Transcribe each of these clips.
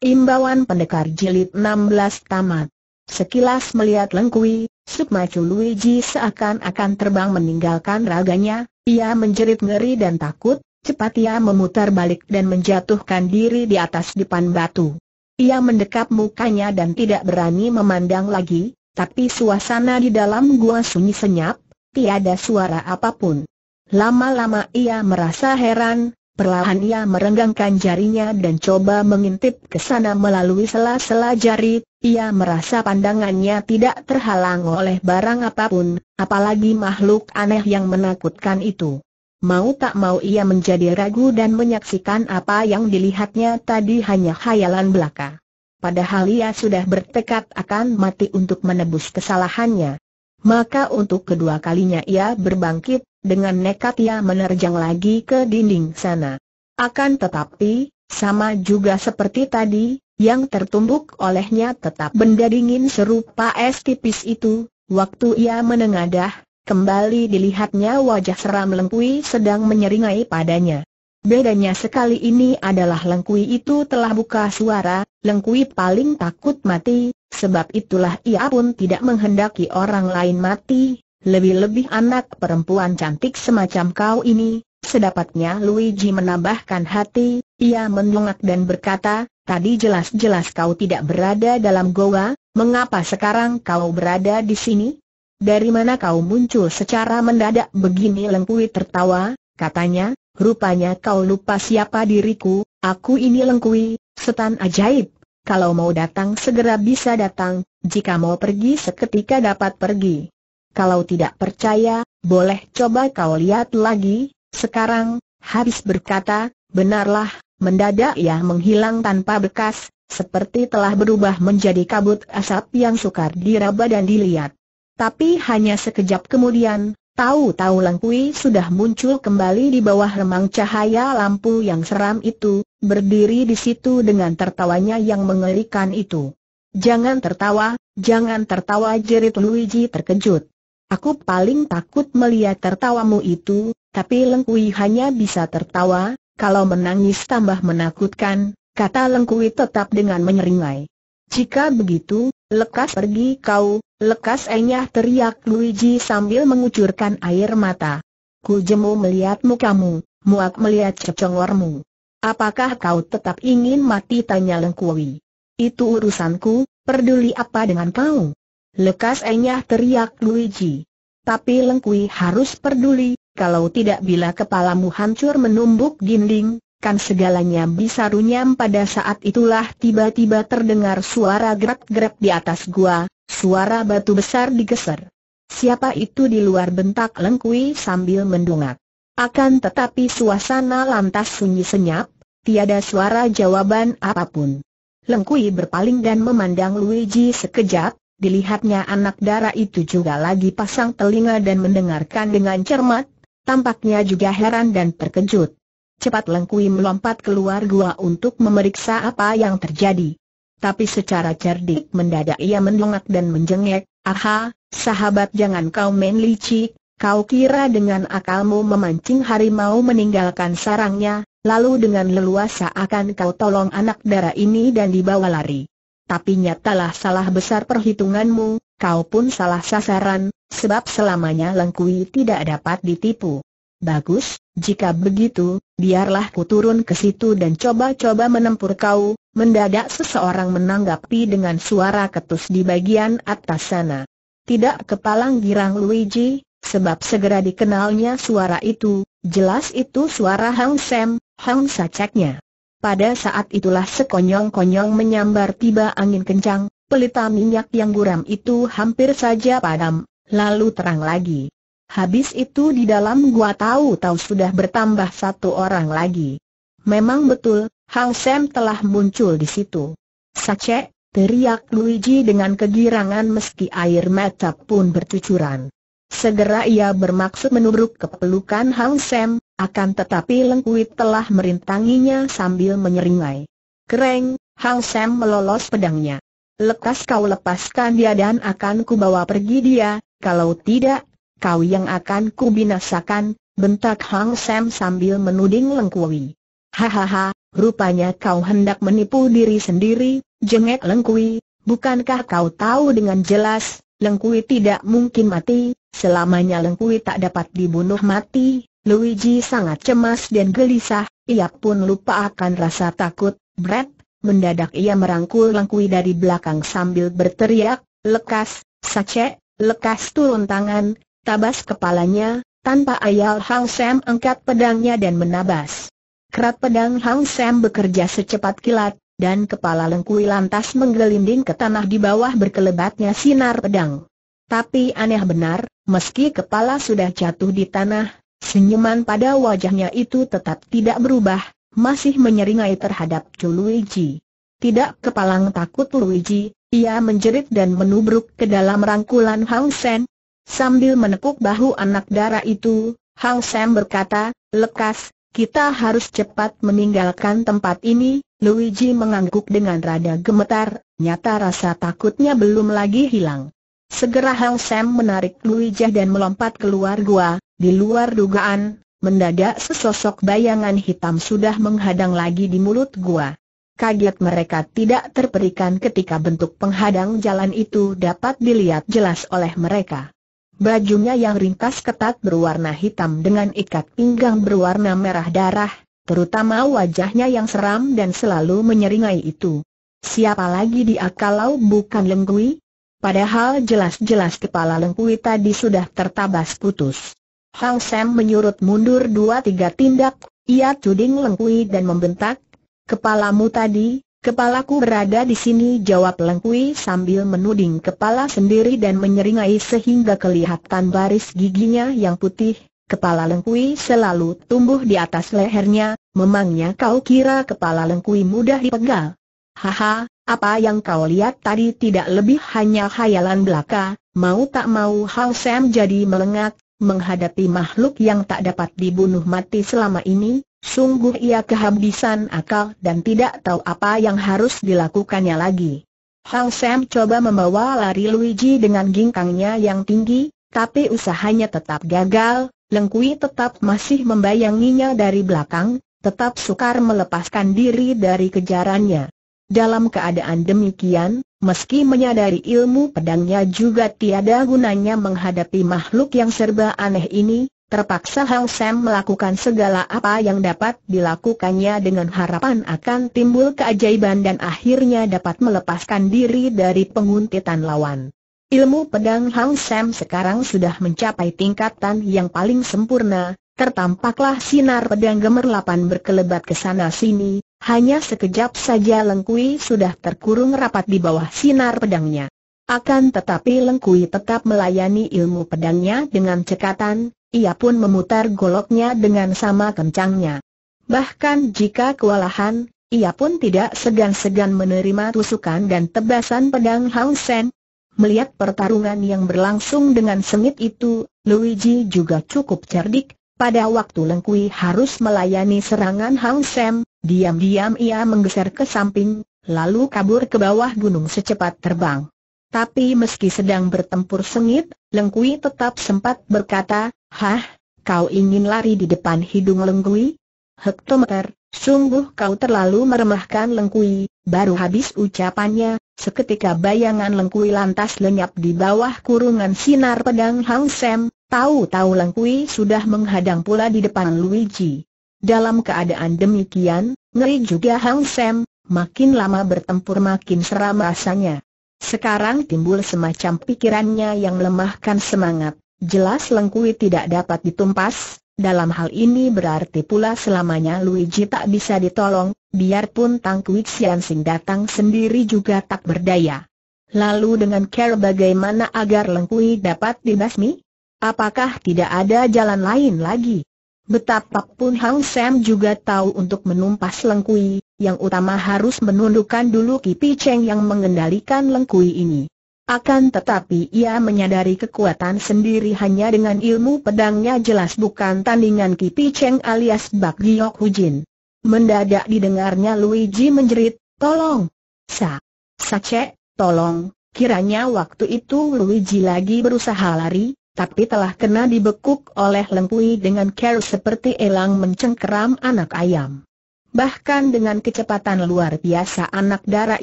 Imbauan Pendekar Jilid 16 Tamat Sekilas melihat Lengkui, Sukma Luigi seakan-akan terbang meninggalkan raganya, ia menjerit ngeri dan takut, cepat ia memutar balik dan menjatuhkan diri di atas dipan batu. Ia mendekap mukanya dan tidak berani memandang lagi, tapi suasana di dalam gua sunyi senyap, tiada suara apapun. Lama-lama ia merasa heran, Perlahan ia merenggangkan jarinya dan coba mengintip ke sana melalui sela-sela jari, ia merasa pandangannya tidak terhalang oleh barang apapun, apalagi makhluk aneh yang menakutkan itu. Mau tak mau ia menjadi ragu dan menyaksikan apa yang dilihatnya tadi hanya khayalan belaka. Padahal ia sudah bertekad akan mati untuk menebus kesalahannya. Maka untuk kedua kalinya ia berbangkit, dengan nekat ia menerjang lagi ke dinding sana. Akan tetapi, sama juga seperti tadi, yang tertumbuk olehnya tetap benda dingin serupa es tipis itu, waktu ia menengadah, kembali dilihatnya wajah seram Lengkui sedang menyeringai padanya. Bedanya sekali ini adalah Lengkui itu telah buka suara, Lengkui paling takut mati, sebab itulah ia pun tidak menghendaki orang lain mati, lebih-lebih anak perempuan cantik semacam kau ini. Sedapatnya Luigi menambahkan hati, ia menungak dan berkata, tadi jelas-jelas kau tidak berada dalam goa, mengapa sekarang kau berada di sini? Dari mana kau muncul secara mendadak begini Lengkui tertawa, katanya, rupanya kau lupa siapa diriku, aku ini Lengkui, setan ajaib, kalau mau datang segera bisa datang, jika mau pergi seketika dapat pergi. Kalau tidak percaya, boleh coba kau lihat lagi, sekarang, habis berkata, benarlah, mendadak ia menghilang tanpa bekas, seperti telah berubah menjadi kabut asap yang sukar diraba dan dilihat. Tapi hanya sekejap kemudian, Tahu-tahu Lengkui sudah muncul kembali di bawah remang cahaya lampu yang seram itu, berdiri di situ dengan tertawanya yang mengerikan itu. Jangan tertawa, jangan tertawa jerit Luigi terkejut. Aku paling takut melihat tertawamu itu, tapi Lengkui hanya bisa tertawa, kalau menangis tambah menakutkan, kata Lengkui tetap dengan menyeringai. Jika begitu, lekas pergi kau, lekas enyah teriak Luigi sambil mengucurkan air mata. Ku jemu melihat mukamu, muak melihat cecongormu. Apakah kau tetap ingin mati tanya Lengkuwi? Itu urusanku, peduli apa dengan kau? Lekas enyah teriak Luigi. Tapi Lengkui harus peduli, kalau tidak bila kepalamu hancur menumbuk dinding, kan segalanya bisa runyam pada saat itulah tiba-tiba terdengar suara gerak-gerak di atas gua, suara batu besar digeser. Siapa itu di luar bentak Lengkui sambil mendungak. Akan tetapi suasana lantas sunyi senyap, tiada suara jawaban apapun. Lengkui berpaling dan memandang Luigi sekejap, dilihatnya anak darah itu juga lagi pasang telinga dan mendengarkan dengan cermat, tampaknya juga heran dan terkejut cepat Lengkui melompat keluar gua untuk memeriksa apa yang terjadi. Tapi secara cerdik mendadak ia mendongak dan menjengek, aha, sahabat jangan kau main licik, kau kira dengan akalmu memancing harimau meninggalkan sarangnya, lalu dengan leluasa akan kau tolong anak darah ini dan dibawa lari. Tapi nyatalah salah besar perhitunganmu, kau pun salah sasaran, sebab selamanya Lengkui tidak dapat ditipu. Bagus, jika begitu, biarlah ku turun ke situ dan coba-coba menempur kau, mendadak seseorang menanggapi dengan suara ketus di bagian atas sana. Tidak kepalang girang Luigi, sebab segera dikenalnya suara itu, jelas itu suara Hang Sam, Hang Saceknya. Pada saat itulah sekonyong-konyong menyambar tiba angin kencang, pelita minyak yang guram itu hampir saja padam, lalu terang lagi. Habis itu di dalam gua tahu-tahu sudah bertambah satu orang lagi. Memang betul, Hang Sam telah muncul di situ. Sace, teriak Luigi dengan kegirangan meski air mata pun bercucuran. Segera ia bermaksud menubruk kepelukan pelukan Hang Sam, akan tetapi Lengkuit telah merintanginya sambil menyeringai. Kereng, Hang Sam melolos pedangnya. Lekas kau lepaskan dia dan akan kubawa pergi dia, kalau tidak kau yang akan kubinasakan, bentak Hang Sam sambil menuding Lengkui. Hahaha, rupanya kau hendak menipu diri sendiri, jengek Lengkui, bukankah kau tahu dengan jelas, Lengkui tidak mungkin mati, selamanya Lengkui tak dapat dibunuh mati, Luigi sangat cemas dan gelisah, ia pun lupa akan rasa takut, Brett, mendadak ia merangkul Lengkui dari belakang sambil berteriak, lekas, sace, lekas turun tangan, tabas kepalanya, tanpa ayal Hang Sam angkat pedangnya dan menabas. Kerat pedang Hang Sam bekerja secepat kilat, dan kepala Lengkui lantas menggelinding ke tanah di bawah berkelebatnya sinar pedang. Tapi aneh benar, meski kepala sudah jatuh di tanah, senyuman pada wajahnya itu tetap tidak berubah, masih menyeringai terhadap Chu Luigi. Tidak kepalang takut Luigi, ia menjerit dan menubruk ke dalam rangkulan Hang Sen, Sambil menekuk bahu anak dara itu, Hang Sam berkata, lekas, kita harus cepat meninggalkan tempat ini, Luigi mengangguk dengan rada gemetar, nyata rasa takutnya belum lagi hilang. Segera Hang Sam menarik Luigi dan melompat keluar gua, di luar dugaan, mendadak sesosok bayangan hitam sudah menghadang lagi di mulut gua. Kaget mereka tidak terperikan ketika bentuk penghadang jalan itu dapat dilihat jelas oleh mereka. Bajunya yang ringkas ketat berwarna hitam dengan ikat pinggang berwarna merah darah, terutama wajahnya yang seram dan selalu menyeringai itu. Siapa lagi dia kalau bukan Lengkui? Padahal jelas-jelas kepala Lengkui tadi sudah tertabas putus. Hang Sam menyurut mundur dua tiga tindak, ia tuding Lengkui dan membentak, Kepalamu tadi, Kepalaku berada di sini jawab Lengkui sambil menuding kepala sendiri dan menyeringai sehingga kelihatan baris giginya yang putih. Kepala Lengkui selalu tumbuh di atas lehernya, memangnya kau kira kepala Lengkui mudah dipegal? Haha, apa yang kau lihat tadi tidak lebih hanya khayalan belaka, mau tak mau Hao Sam jadi melengak, menghadapi makhluk yang tak dapat dibunuh mati selama ini, Sungguh ia kehabisan akal dan tidak tahu apa yang harus dilakukannya lagi. Hang Sam coba membawa lari Luigi dengan gingkangnya yang tinggi, tapi usahanya tetap gagal, Lengkui tetap masih membayanginya dari belakang, tetap sukar melepaskan diri dari kejarannya. Dalam keadaan demikian, meski menyadari ilmu pedangnya juga tiada gunanya menghadapi makhluk yang serba aneh ini, Terpaksa Hang Sam melakukan segala apa yang dapat dilakukannya dengan harapan akan timbul keajaiban dan akhirnya dapat melepaskan diri dari penguntitan lawan. Ilmu pedang Hang Sam sekarang sudah mencapai tingkatan yang paling sempurna, tertampaklah sinar pedang gemerlapan berkelebat ke sana sini, hanya sekejap saja Lengkui sudah terkurung rapat di bawah sinar pedangnya. Akan tetapi Lengkui tetap melayani ilmu pedangnya dengan cekatan, ia pun memutar goloknya dengan sama kencangnya. Bahkan jika kewalahan, ia pun tidak segan-segan menerima tusukan dan tebasan pedang Hang Sen. Melihat pertarungan yang berlangsung dengan sengit itu, Luigi juga cukup cerdik. Pada waktu Lengkui harus melayani serangan Hang Sen, diam-diam ia menggeser ke samping, lalu kabur ke bawah gunung secepat terbang. Tapi meski sedang bertempur sengit, Lengkui tetap sempat berkata, Hah, kau ingin lari di depan hidung Lengkui? Hektometer, sungguh kau terlalu meremahkan Lengkui, baru habis ucapannya, seketika bayangan Lengkui lantas lenyap di bawah kurungan sinar pedang Hang Sam. tahu-tahu Lengkui sudah menghadang pula di depan Luigi. Dalam keadaan demikian, ngeri juga Hang Sam. makin lama bertempur makin seram rasanya. Sekarang timbul semacam pikirannya yang melemahkan semangat. Jelas Lengkui tidak dapat ditumpas, dalam hal ini berarti pula selamanya Luigi tak bisa ditolong, biarpun Tang Kui Xian Sing datang sendiri juga tak berdaya. Lalu dengan care bagaimana agar Lengkui dapat dibasmi? Apakah tidak ada jalan lain lagi? Betapapun Hang Sam juga tahu untuk menumpas Lengkui, yang utama harus menundukkan dulu Kipi Cheng yang mengendalikan Lengkui ini. Akan tetapi ia menyadari kekuatan sendiri hanya dengan ilmu pedangnya jelas bukan tandingan Kipi Cheng alias Bak Giok Hujin. Mendadak didengarnya Luigi menjerit, tolong! Sa! Sace, tolong! Kiranya waktu itu Luigi lagi berusaha lari, tapi telah kena dibekuk oleh lempui dengan care seperti elang mencengkeram anak ayam. Bahkan dengan kecepatan luar biasa anak darah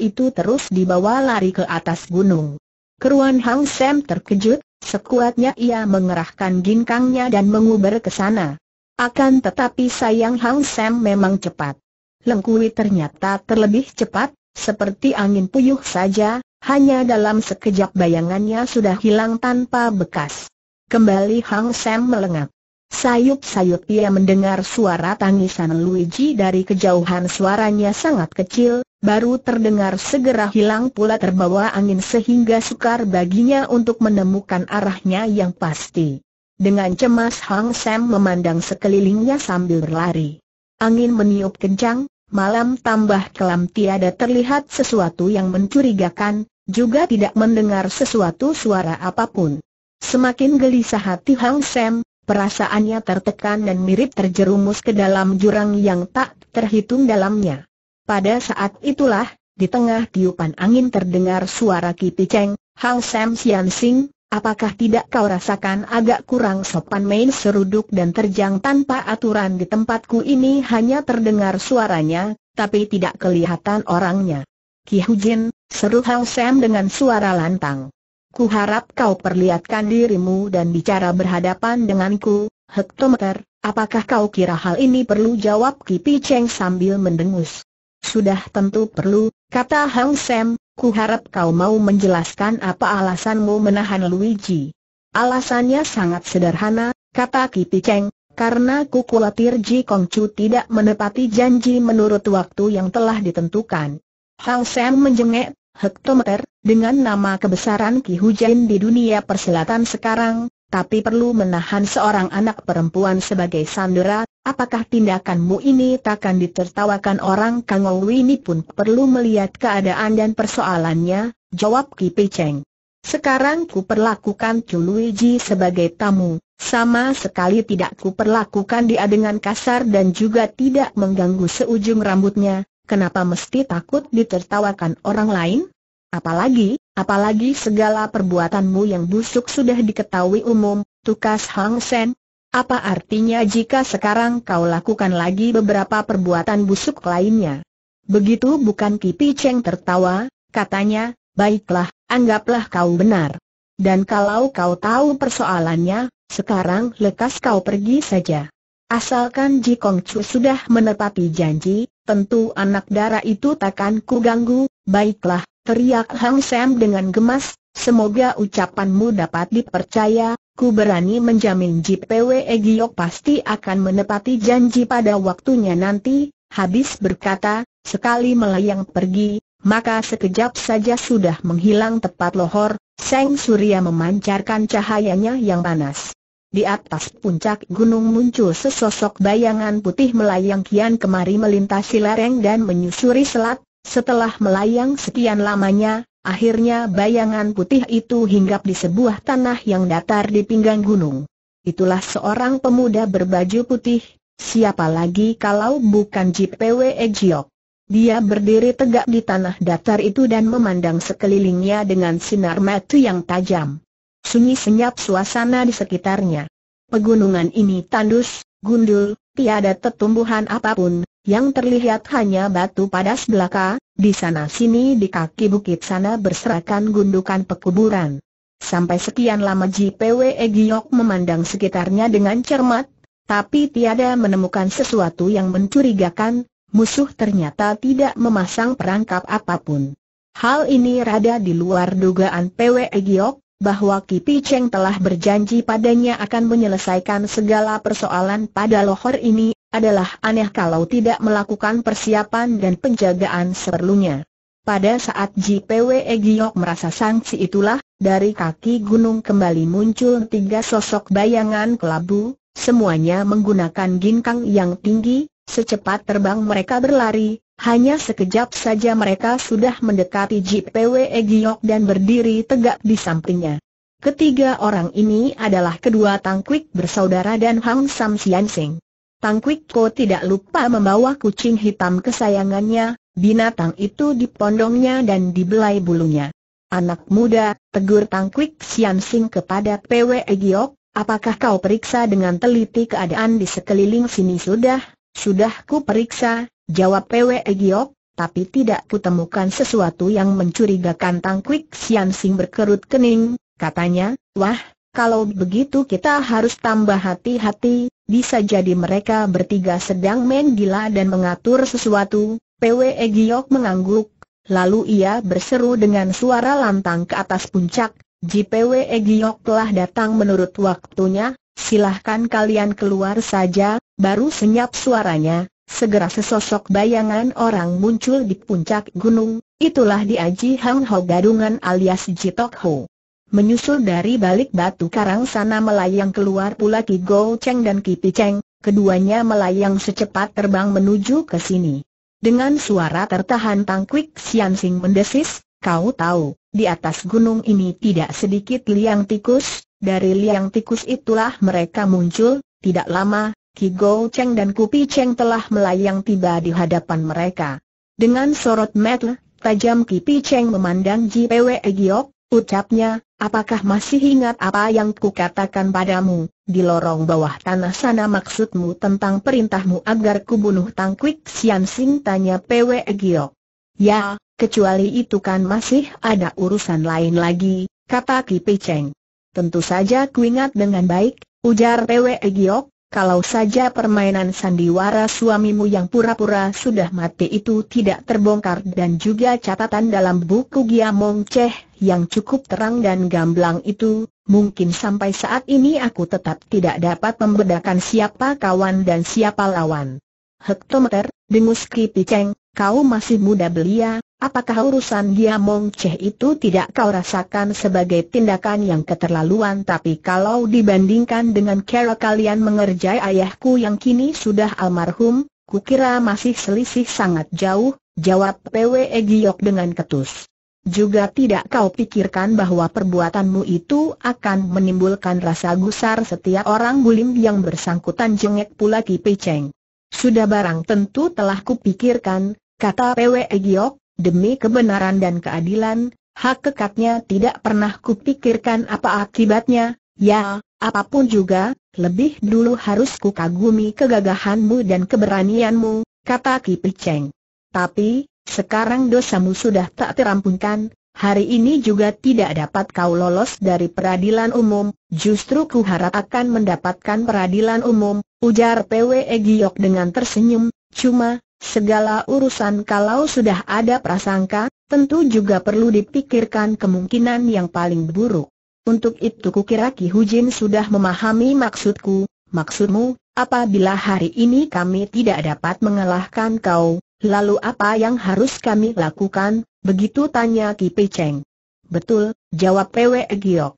itu terus dibawa lari ke atas gunung. Keruan Hang Sam terkejut, sekuatnya ia mengerahkan ginkangnya dan menguber ke sana. Akan tetapi sayang Hang Sam memang cepat. Lengkui ternyata terlebih cepat, seperti angin puyuh saja, hanya dalam sekejap bayangannya sudah hilang tanpa bekas. Kembali Hang Sam melengak. Sayup-sayup ia mendengar suara tangisan Luigi dari kejauhan suaranya sangat kecil, baru terdengar segera hilang pula terbawa angin sehingga sukar baginya untuk menemukan arahnya yang pasti. Dengan cemas Hang Sam memandang sekelilingnya sambil berlari. Angin meniup kencang, malam tambah kelam tiada terlihat sesuatu yang mencurigakan, juga tidak mendengar sesuatu suara apapun. Semakin gelisah hati Hang Sam, perasaannya tertekan dan mirip terjerumus ke dalam jurang yang tak terhitung dalamnya. Pada saat itulah, di tengah tiupan angin terdengar suara Kipi Cheng, Hang Sam Sian Sing, apakah tidak kau rasakan agak kurang sopan main seruduk dan terjang tanpa aturan di tempatku ini hanya terdengar suaranya, tapi tidak kelihatan orangnya. Ki Jin, seru Hang Sam dengan suara lantang. Ku harap kau perlihatkan dirimu dan bicara berhadapan denganku, hektometer, apakah kau kira hal ini perlu jawab Kipi Cheng sambil mendengus. Sudah tentu perlu, kata Hang Sam, ku harap kau mau menjelaskan apa alasanmu menahan Luigi. Alasannya sangat sederhana, kata Kipi Cheng, karena ku khawatir Ji Kong Chu tidak menepati janji menurut waktu yang telah ditentukan. Hang Sam menjengek, hektometer, dengan nama kebesaran Ki Hujan di dunia persilatan sekarang, tapi perlu menahan seorang anak perempuan sebagai sandera, Apakah tindakanmu ini takkan ditertawakan orang Kang Kangou ini pun perlu melihat keadaan dan persoalannya, jawab Ki Cheng. Sekarang ku perlakukan Chu Luigi sebagai tamu, sama sekali tidak ku perlakukan dia dengan kasar dan juga tidak mengganggu seujung rambutnya, kenapa mesti takut ditertawakan orang lain? Apalagi, apalagi segala perbuatanmu yang busuk sudah diketahui umum, tukas Hang Sen, apa artinya jika sekarang kau lakukan lagi beberapa perbuatan busuk lainnya? Begitu bukan Kipi Cheng tertawa, katanya, baiklah, anggaplah kau benar. Dan kalau kau tahu persoalannya, sekarang lekas kau pergi saja. Asalkan Ji Kong Chu sudah menepati janji, tentu anak darah itu takkan kuganggu, baiklah, teriak Hang Sam dengan gemas, semoga ucapanmu dapat dipercaya, Ku berani menjamin JPW Egyok pasti akan menepati janji pada waktunya nanti, habis berkata, sekali melayang pergi, maka sekejap saja sudah menghilang tepat lohor, Seng Surya memancarkan cahayanya yang panas. Di atas puncak gunung muncul sesosok bayangan putih melayang kian kemari melintasi lereng dan menyusuri selat, setelah melayang sekian lamanya, Akhirnya bayangan putih itu hinggap di sebuah tanah yang datar di pinggang gunung. Itulah seorang pemuda berbaju putih, siapa lagi kalau bukan JPW Ejiok. Dia berdiri tegak di tanah datar itu dan memandang sekelilingnya dengan sinar mata yang tajam. Sunyi senyap suasana di sekitarnya. Pegunungan ini tandus, gundul, tiada tetumbuhan apapun, yang terlihat hanya batu padas belaka, di sana-sini di kaki bukit sana berserakan gundukan pekuburan. Sampai sekian lama JPW Egyok memandang sekitarnya dengan cermat, tapi tiada menemukan sesuatu yang mencurigakan, musuh ternyata tidak memasang perangkap apapun. Hal ini rada di luar dugaan PW Egyok, bahwa Kipi Cheng telah berjanji padanya akan menyelesaikan segala persoalan pada lohor ini adalah aneh kalau tidak melakukan persiapan dan penjagaan seperlunya. Pada saat JPW Egyok merasa sanksi itulah, dari kaki gunung kembali muncul tiga sosok bayangan kelabu, semuanya menggunakan ginkang yang tinggi, secepat terbang mereka berlari, hanya sekejap saja mereka sudah mendekati JPW Egyok dan berdiri tegak di sampingnya. Ketiga orang ini adalah kedua Tangkwik bersaudara dan Hang Sam Sian Sing. Tangkwik Ko tidak lupa membawa kucing hitam kesayangannya, binatang itu dipondongnya dan dibelai bulunya. Anak muda, tegur Tangkwik Sian Sing kepada PW Giok, apakah kau periksa dengan teliti keadaan di sekeliling sini sudah? Sudah ku periksa, jawab PW Giok, tapi tidak kutemukan sesuatu yang mencurigakan Tangkwik Sian Sing berkerut kening, katanya, wah, kalau begitu kita harus tambah hati-hati, bisa jadi mereka bertiga sedang main gila dan mengatur sesuatu, PWE Giok mengangguk, lalu ia berseru dengan suara lantang ke atas puncak, JPWE Giok telah datang menurut waktunya, silahkan kalian keluar saja, baru senyap suaranya, Segera sesosok bayangan orang muncul di puncak gunung, itulah dia Ji Hang Ho gadungan alias Jitok Ho. Menyusul dari balik batu karang sana melayang keluar pula Ki Go Cheng dan Ki Pi Cheng, keduanya melayang secepat terbang menuju ke sini. Dengan suara tertahan Tang Kwik Sian Sing mendesis, kau tahu, di atas gunung ini tidak sedikit liang tikus, dari liang tikus itulah mereka muncul, tidak lama, Ki Go Cheng dan Pi Cheng telah melayang tiba di hadapan mereka. Dengan sorot mata tajam Ki Pi Cheng memandang Ji Pwe Giok, ucapnya, Apakah masih ingat apa yang kukatakan padamu, di lorong bawah tanah sana maksudmu tentang perintahmu agar kubunuh Tangklik Sian Sing tanya PW Giok. Ya, kecuali itu kan masih ada urusan lain lagi, kata Ki Pecheng. Tentu saja kuingat dengan baik, ujar PW Giok, kalau saja permainan sandiwara suamimu yang pura-pura sudah mati itu tidak terbongkar dan juga catatan dalam buku Giamong Cheh yang cukup terang dan gamblang itu, mungkin sampai saat ini aku tetap tidak dapat membedakan siapa kawan dan siapa lawan. Hektometer, dengus Kipi Cheng, Kau masih muda belia, apakah urusan dia Mong Cheh itu tidak kau rasakan sebagai tindakan yang keterlaluan tapi kalau dibandingkan dengan cara kalian mengerjai ayahku yang kini sudah almarhum, kukira masih selisih sangat jauh, jawab PWE Giyok dengan ketus. Juga tidak kau pikirkan bahwa perbuatanmu itu akan menimbulkan rasa gusar setiap orang bulim yang bersangkutan jengek pula Ki Peceng. Sudah barang tentu telah kupikirkan, Kata PW Giok, demi kebenaran dan keadilan, hak kekatnya tidak pernah kupikirkan apa akibatnya, ya, apapun juga, lebih dulu harus kukagumi kegagahanmu dan keberanianmu, kata Ki Piceng. Tapi, sekarang dosamu sudah tak terampunkan, hari ini juga tidak dapat kau lolos dari peradilan umum, justru kuharap akan mendapatkan peradilan umum, ujar PW Giok dengan tersenyum, cuma, Segala urusan kalau sudah ada prasangka, tentu juga perlu dipikirkan kemungkinan yang paling buruk. Untuk itu kukira Ki Hujin sudah memahami maksudku, maksudmu, apabila hari ini kami tidak dapat mengalahkan kau, lalu apa yang harus kami lakukan, begitu tanya Ki Picheng. Betul, jawab Pwe Giok.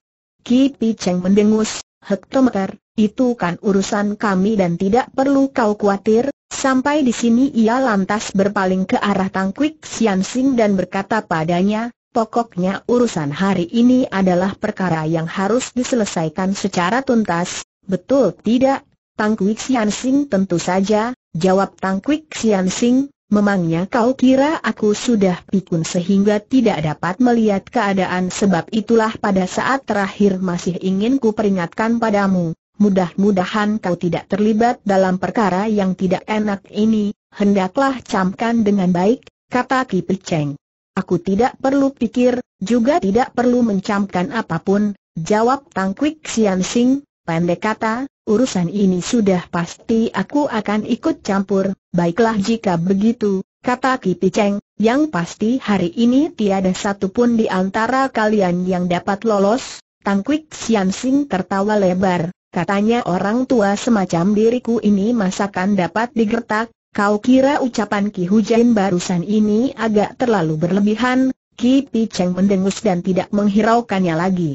Ki Picheng mendengus, hektometer, itu kan urusan kami dan tidak perlu kau khawatir, sampai di sini ia lantas berpaling ke arah Tang Sian Sing dan berkata padanya, pokoknya urusan hari ini adalah perkara yang harus diselesaikan secara tuntas, betul tidak? Tang Sian Sing tentu saja, jawab Tang Sian Sing, Memangnya kau kira aku sudah pikun sehingga tidak dapat melihat keadaan sebab itulah pada saat terakhir masih ingin ku peringatkan padamu mudah-mudahan kau tidak terlibat dalam perkara yang tidak enak ini, hendaklah camkan dengan baik, kata Ki Piceng. Aku tidak perlu pikir, juga tidak perlu mencamkan apapun, jawab Tang Sian Sing, pendek kata, urusan ini sudah pasti aku akan ikut campur, baiklah jika begitu, kata Ki Piceng, yang pasti hari ini tiada satupun di antara kalian yang dapat lolos, Tang Sian Sing tertawa lebar, Katanya orang tua semacam diriku ini masakan dapat digertak, kau kira ucapan Ki Hujan barusan ini agak terlalu berlebihan, Ki Pi Cheng mendengus dan tidak menghiraukannya lagi.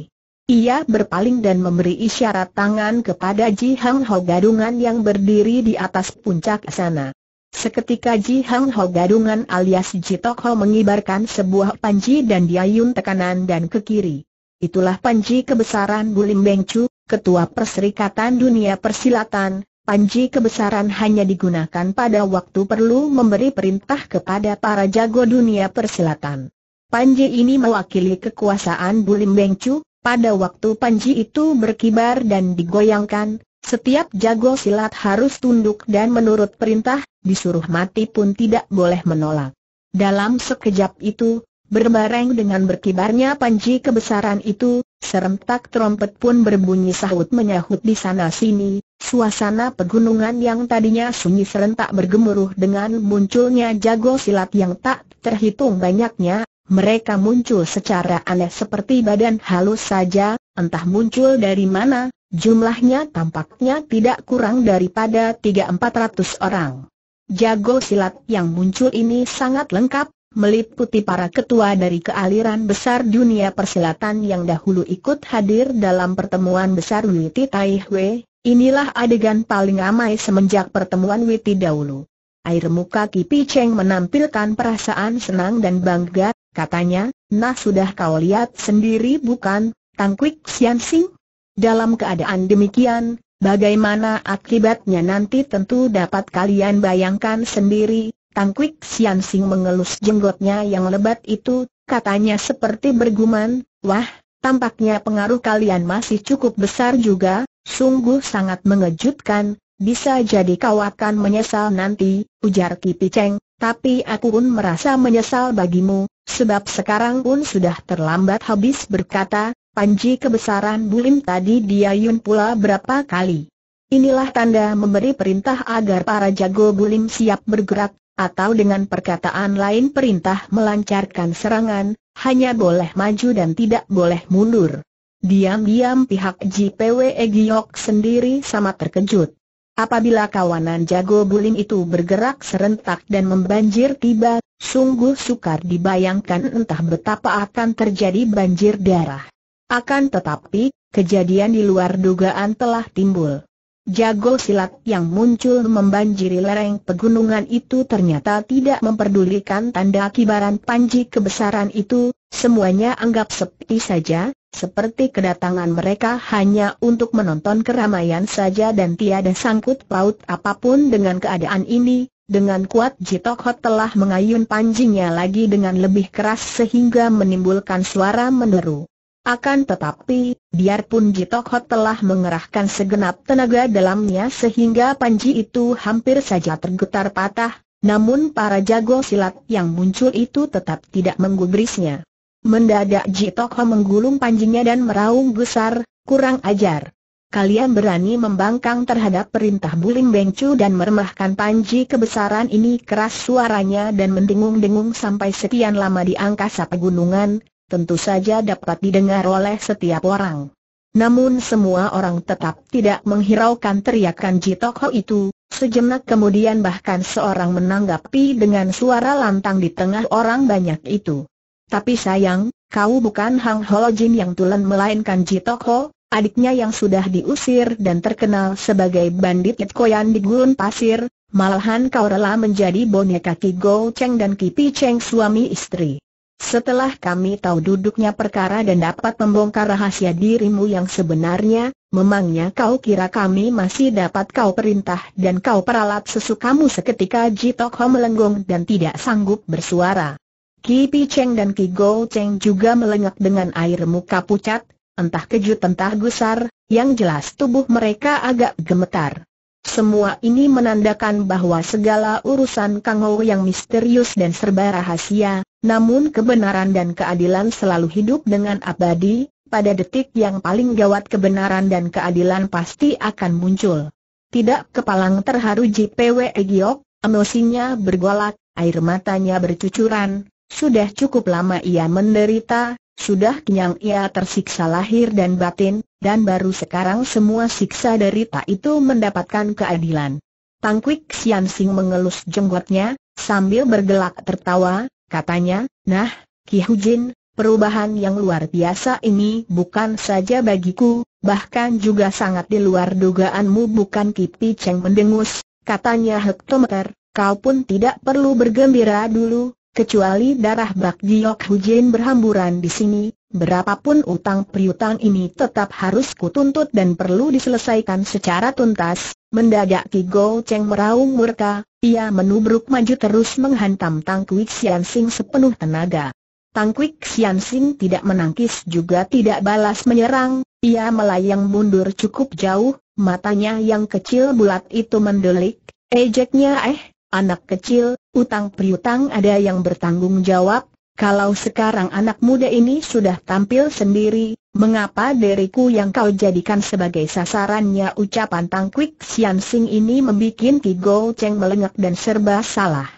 Ia berpaling dan memberi isyarat tangan kepada Ji Hang Ho gadungan yang berdiri di atas puncak sana. Seketika Ji Hang Ho gadungan alias Ji Tok Ho mengibarkan sebuah panji dan diayun tekanan dan ke kiri. Itulah panji kebesaran Bulim Beng Chu, Ketua Perserikatan Dunia Persilatan, Panji kebesaran hanya digunakan pada waktu perlu memberi perintah kepada para jago dunia persilatan. Panji ini mewakili kekuasaan Bulim Bengcu, pada waktu Panji itu berkibar dan digoyangkan, setiap jago silat harus tunduk dan menurut perintah, disuruh mati pun tidak boleh menolak. Dalam sekejap itu, Berbareng dengan berkibarnya panji kebesaran itu, serentak trompet pun berbunyi sahut menyahut di sana-sini, suasana pegunungan yang tadinya sunyi serentak bergemuruh dengan munculnya jago silat yang tak terhitung banyaknya, mereka muncul secara aneh seperti badan halus saja, entah muncul dari mana, jumlahnya tampaknya tidak kurang daripada 3-400 orang. Jago silat yang muncul ini sangat lengkap, meliputi para ketua dari kealiran besar dunia persilatan yang dahulu ikut hadir dalam pertemuan besar Witi Taihwe, inilah adegan paling ramai semenjak pertemuan Witi dahulu. Air muka Kipi Cheng menampilkan perasaan senang dan bangga, katanya, nah sudah kau lihat sendiri bukan, Tangkwik Sian Sing? Dalam keadaan demikian, bagaimana akibatnya nanti tentu dapat kalian bayangkan sendiri, Tangkwik Sian Sing mengelus jenggotnya yang lebat itu, katanya seperti bergumam, wah, tampaknya pengaruh kalian masih cukup besar juga, sungguh sangat mengejutkan, bisa jadi kau akan menyesal nanti, ujar Kipi Cheng, tapi aku pun merasa menyesal bagimu, sebab sekarang pun sudah terlambat habis berkata, panji kebesaran bulim tadi dia Yun pula berapa kali. Inilah tanda memberi perintah agar para jago bulim siap bergerak, atau dengan perkataan lain perintah melancarkan serangan, hanya boleh maju dan tidak boleh mundur. Diam-diam pihak JPW Egyok sendiri sama terkejut. Apabila kawanan jago bulim itu bergerak serentak dan membanjir tiba, sungguh sukar dibayangkan entah betapa akan terjadi banjir darah. Akan tetapi, kejadian di luar dugaan telah timbul. Jago silat yang muncul membanjiri lereng pegunungan itu ternyata tidak memperdulikan tanda kibaran panji kebesaran itu, semuanya anggap sepi saja, seperti kedatangan mereka hanya untuk menonton keramaian saja dan tiada sangkut paut apapun dengan keadaan ini. Dengan kuat Jitokhot telah mengayun panjinya lagi dengan lebih keras sehingga menimbulkan suara meneru. Akan tetapi, biarpun Jitokho Hot telah mengerahkan segenap tenaga dalamnya sehingga panji itu hampir saja tergetar patah, namun para jago silat yang muncul itu tetap tidak menggubrisnya. Mendadak Jitokho Hot menggulung panjinya dan meraung besar, kurang ajar. Kalian berani membangkang terhadap perintah Bulim Bengcu dan meremahkan panji kebesaran ini keras suaranya dan mendengung-dengung sampai sekian lama di angkasa pegunungan, tentu saja dapat didengar oleh setiap orang. Namun semua orang tetap tidak menghiraukan teriakan Jitokho itu, sejenak kemudian bahkan seorang menanggapi dengan suara lantang di tengah orang banyak itu. Tapi sayang, kau bukan Hang Jin yang tulen melainkan Jitokho, adiknya yang sudah diusir dan terkenal sebagai bandit Itkoyan di gurun pasir, malahan kau rela menjadi boneka Ki Go Cheng dan Ki Pi Cheng suami istri. Setelah kami tahu duduknya perkara dan dapat membongkar rahasia dirimu yang sebenarnya, memangnya kau kira kami masih dapat kau perintah dan kau peralat sesukamu seketika Jitok Ho melenggong dan tidak sanggup bersuara. Ki Pi Cheng dan Ki Go Cheng juga melengak dengan air muka pucat, entah kejut entah gusar, yang jelas tubuh mereka agak gemetar. Semua ini menandakan bahwa segala urusan Kang Ho yang misterius dan serba rahasia, namun kebenaran dan keadilan selalu hidup dengan abadi, pada detik yang paling gawat kebenaran dan keadilan pasti akan muncul. Tidak kepalang terharu JPW Egyok, emosinya bergolak, air matanya bercucuran, sudah cukup lama ia menderita, sudah kenyang ia tersiksa lahir dan batin, dan baru sekarang semua siksa derita itu mendapatkan keadilan. Kwik Sian Sing mengelus jenggotnya, sambil bergelak tertawa, katanya, Nah, Ki Hujin, perubahan yang luar biasa ini bukan saja bagiku, bahkan juga sangat di luar dugaanmu bukan Pi Cheng mendengus, katanya hektometer, kau pun tidak perlu bergembira dulu, Kecuali darah Bak Jiok Jin berhamburan di sini, berapapun utang priutang ini tetap harus kutuntut dan perlu diselesaikan secara tuntas. Mendadak Ki Go Cheng meraung murka, ia menubruk maju terus menghantam Tang Kwik Sian Sing sepenuh tenaga. Tang Kwik Sian Sing tidak menangkis juga tidak balas menyerang, ia melayang mundur cukup jauh, matanya yang kecil bulat itu mendelik, ejeknya eh, anak kecil, utang priutang ada yang bertanggung jawab, kalau sekarang anak muda ini sudah tampil sendiri, mengapa deriku yang kau jadikan sebagai sasarannya ucapan Tangkwik Sian Sing ini membuat Tigo Cheng melengak dan serba salah.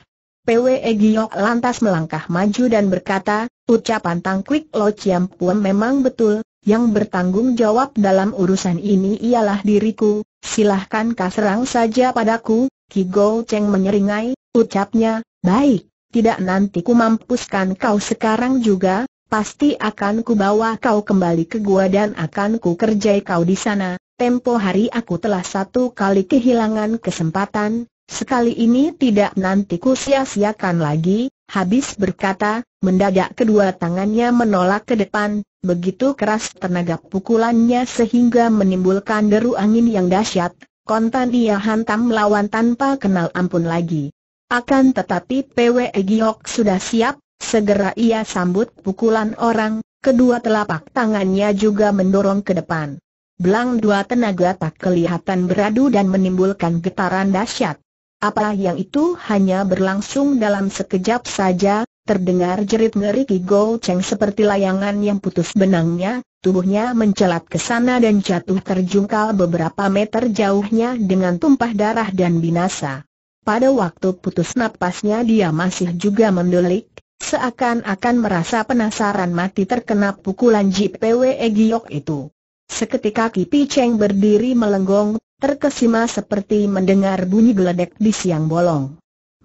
Pwe Giok lantas melangkah maju dan berkata, ucapan Tang Quick Lo Chiam Puan memang betul, yang bertanggung jawab dalam urusan ini ialah diriku, silahkan kau serang saja padaku, Ki Go Cheng menyeringai, ucapnya, baik, tidak nanti ku mampuskan kau sekarang juga, pasti akan ku bawa kau kembali ke gua dan akan ku kerjai kau di sana. Tempo hari aku telah satu kali kehilangan kesempatan, sekali ini tidak nanti ku sia-siakan lagi. Habis berkata, mendadak kedua tangannya menolak ke depan, begitu keras tenaga pukulannya sehingga menimbulkan deru angin yang dahsyat kontan ia hantam melawan tanpa kenal ampun lagi. Akan tetapi PW Giok sudah siap, segera ia sambut pukulan orang, kedua telapak tangannya juga mendorong ke depan. Belang dua tenaga tak kelihatan beradu dan menimbulkan getaran dahsyat. Apa yang itu hanya berlangsung dalam sekejap saja, Terdengar jerit ngeri Ki Go Cheng seperti layangan yang putus benangnya, tubuhnya mencelat ke sana dan jatuh terjungkal beberapa meter jauhnya dengan tumpah darah dan binasa. Pada waktu putus napasnya dia masih juga mendulik, seakan-akan merasa penasaran mati terkena pukulan JPW Giok itu. Seketika Kipi Cheng berdiri melenggong, terkesima seperti mendengar bunyi geledek di siang bolong.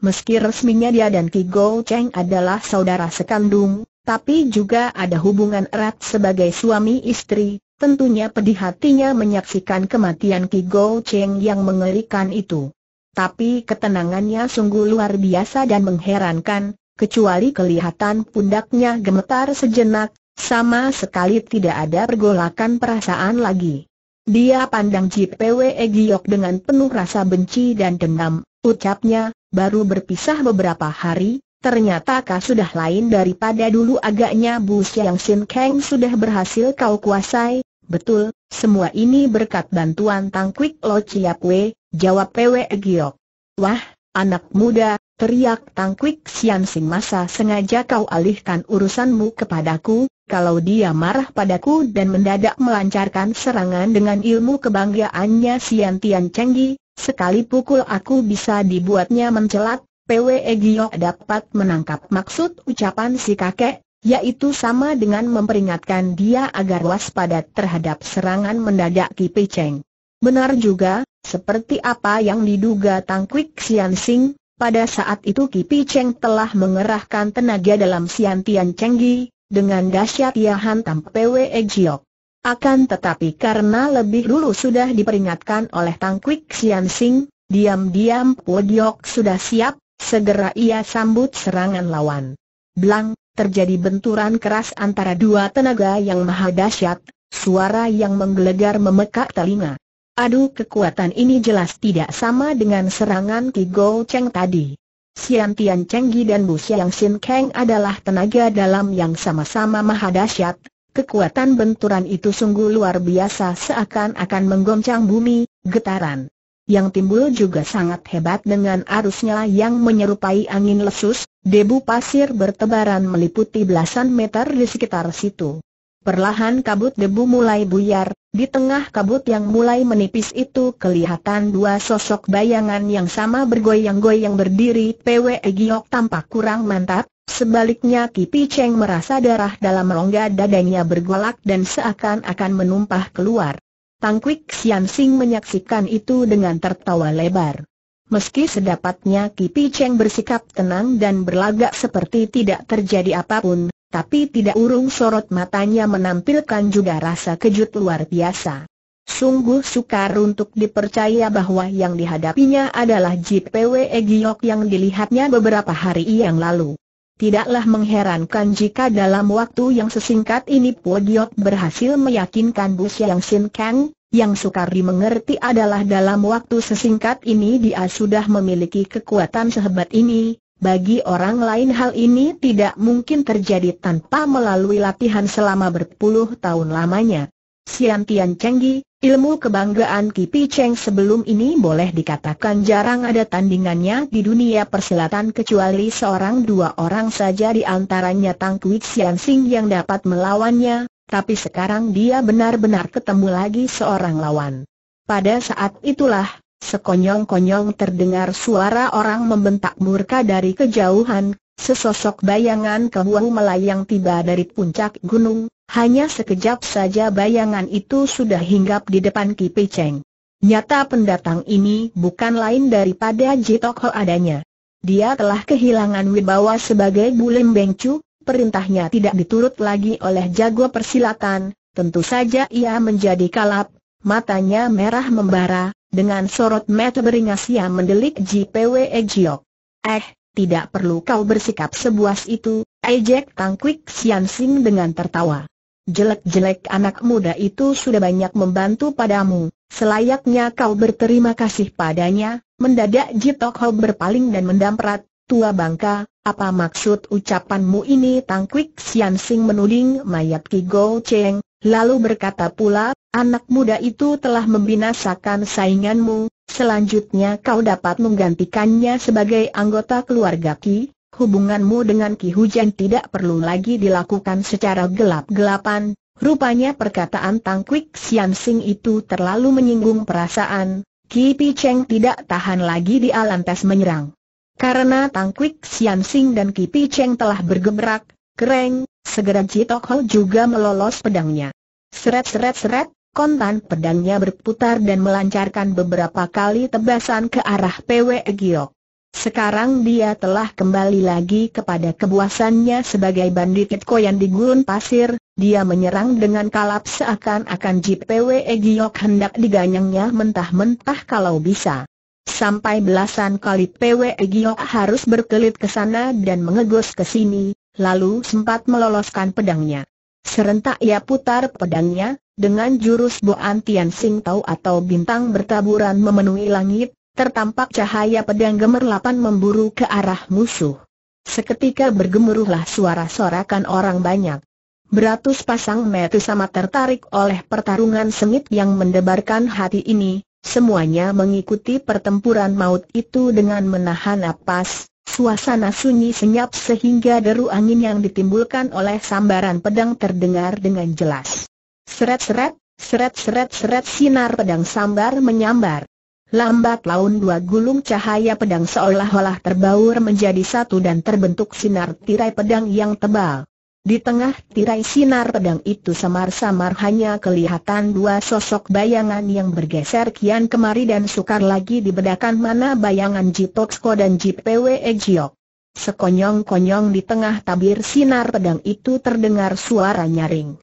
Meski resminya dia dan Ki Go Cheng adalah saudara sekandung, tapi juga ada hubungan erat sebagai suami istri, tentunya pedih hatinya menyaksikan kematian Ki Go Cheng yang mengerikan itu. Tapi ketenangannya sungguh luar biasa dan mengherankan, kecuali kelihatan pundaknya gemetar sejenak, sama sekali tidak ada pergolakan perasaan lagi. Dia pandang Ji Pwe Giok dengan penuh rasa benci dan dendam, ucapnya, baru berpisah beberapa hari, ternyata kau sudah lain daripada dulu agaknya Bu Siang Xin Kang sudah berhasil kau kuasai, betul, semua ini berkat bantuan Tang Kwik Lo Chia Pue, jawab Pwe Giok. Wah, anak muda, teriak Tang Kwik Sian Sin masa sengaja kau alihkan urusanmu kepadaku, kalau dia marah padaku dan mendadak melancarkan serangan dengan ilmu kebanggaannya Sian Tian Chenggi, Sekali pukul aku bisa dibuatnya mencelat, PWE Giyok dapat menangkap maksud ucapan si kakek, yaitu sama dengan memperingatkan dia agar waspada terhadap serangan mendadak Ki Pecheng. Benar juga, seperti apa yang diduga Tang Kwik Sian Sing, pada saat itu Ki Pecheng telah mengerahkan tenaga dalam Sian Tian Chenggi, dengan dahsyat ia hantam PWE Giyok. Akan tetapi karena lebih dulu sudah diperingatkan oleh Tang Quick Sian Sing, diam-diam Po Diok sudah siap, segera ia sambut serangan lawan. Blang, terjadi benturan keras antara dua tenaga yang maha dahsyat, suara yang menggelegar memekak telinga. Aduh kekuatan ini jelas tidak sama dengan serangan Ki Go Cheng tadi. Sian Tian Chenggi dan Bu Siang Sin Kang adalah tenaga dalam yang sama-sama maha dahsyat, Kekuatan benturan itu sungguh luar biasa seakan-akan menggoncang bumi, getaran yang timbul juga sangat hebat dengan arusnya yang menyerupai angin lesus, debu pasir bertebaran meliputi belasan meter di sekitar situ. Perlahan kabut debu mulai buyar, di tengah kabut yang mulai menipis itu kelihatan dua sosok bayangan yang sama bergoyang-goyang berdiri Pwe Giok tampak kurang mantap, Sebaliknya Kipi Cheng merasa darah dalam rongga dadanya bergolak dan seakan-akan menumpah keluar. Tangkwik Sian Sing menyaksikan itu dengan tertawa lebar. Meski sedapatnya Kipi Cheng bersikap tenang dan berlagak seperti tidak terjadi apapun, tapi tidak urung sorot matanya menampilkan juga rasa kejut luar biasa. Sungguh sukar untuk dipercaya bahwa yang dihadapinya adalah JPW Egyok yang dilihatnya beberapa hari yang lalu. Tidaklah mengherankan jika dalam waktu yang sesingkat ini Po Giok berhasil meyakinkan Bu Siang Sin Kang, yang sukar dimengerti adalah dalam waktu sesingkat ini dia sudah memiliki kekuatan sehebat ini, bagi orang lain hal ini tidak mungkin terjadi tanpa melalui latihan selama berpuluh tahun lamanya. Sian Tian Chenggi, ilmu kebanggaan Kipi Cheng sebelum ini boleh dikatakan jarang ada tandingannya di dunia persilatan kecuali seorang dua orang saja di antaranya Tang Kui Sian Sing yang dapat melawannya, tapi sekarang dia benar-benar ketemu lagi seorang lawan. Pada saat itulah, sekonyong-konyong terdengar suara orang membentak murka dari kejauhan, sesosok bayangan kehuau melayang tiba dari puncak gunung, hanya sekejap saja bayangan itu sudah hinggap di depan Ki Pecheng. Nyata pendatang ini bukan lain daripada Jitok Ho adanya. Dia telah kehilangan wibawa sebagai Bulim Bengcu, perintahnya tidak diturut lagi oleh jago persilatan, tentu saja ia menjadi kalap, matanya merah membara, dengan sorot mata beringas ia mendelik JPW Ejiok. Eh, tidak perlu kau bersikap sebuas itu, ejek Tangkwik Sian Sing dengan tertawa. Jelek-jelek anak muda itu sudah banyak membantu padamu, selayaknya kau berterima kasih padanya, mendadak Jitok Ho berpaling dan mendamprat, tua bangka, apa maksud ucapanmu ini Tang Quick Sian Sing menuding mayat Ki Go Cheng, lalu berkata pula, anak muda itu telah membinasakan sainganmu, selanjutnya kau dapat menggantikannya sebagai anggota keluarga Ki, hubunganmu dengan Ki Hujan tidak perlu lagi dilakukan secara gelap-gelapan, rupanya perkataan Tang Kwik Sian Sing itu terlalu menyinggung perasaan, Ki Pi Cheng tidak tahan lagi di alantas menyerang. Karena Tang Kwik Sian Sing dan Ki Pi Cheng telah bergebrak, kereng, segera Jitok Ho juga melolos pedangnya. Seret-seret-seret, Kontan pedangnya berputar dan melancarkan beberapa kali tebasan ke arah PW Giok. Sekarang dia telah kembali lagi kepada kebuasannya sebagai bandit koyan di gurun pasir, dia menyerang dengan kalap seakan-akan JPW e Giok hendak diganyangnya mentah-mentah kalau bisa. Sampai belasan kali PW e Giok harus berkelit ke sana dan mengegos ke sini, lalu sempat meloloskan pedangnya. Serentak ia putar pedangnya, dengan jurus Boan Tian Sing Tau atau bintang bertaburan memenuhi langit, tertampak cahaya pedang gemerlapan memburu ke arah musuh. Seketika bergemuruhlah suara-sorakan orang banyak. Beratus pasang mata sama tertarik oleh pertarungan sengit yang mendebarkan hati ini, semuanya mengikuti pertempuran maut itu dengan menahan napas, suasana sunyi senyap sehingga deru angin yang ditimbulkan oleh sambaran pedang terdengar dengan jelas. Seret-seret, seret-seret seret sinar pedang sambar menyambar. Lambat laun dua gulung cahaya pedang seolah-olah terbaur menjadi satu dan terbentuk sinar tirai pedang yang tebal. Di tengah tirai sinar pedang itu samar-samar hanya kelihatan dua sosok bayangan yang bergeser kian kemari dan sukar lagi dibedakan mana bayangan Jitoksko dan Jipewe Ejiok. Sekonyong-konyong di tengah tabir sinar pedang itu terdengar suara nyaring.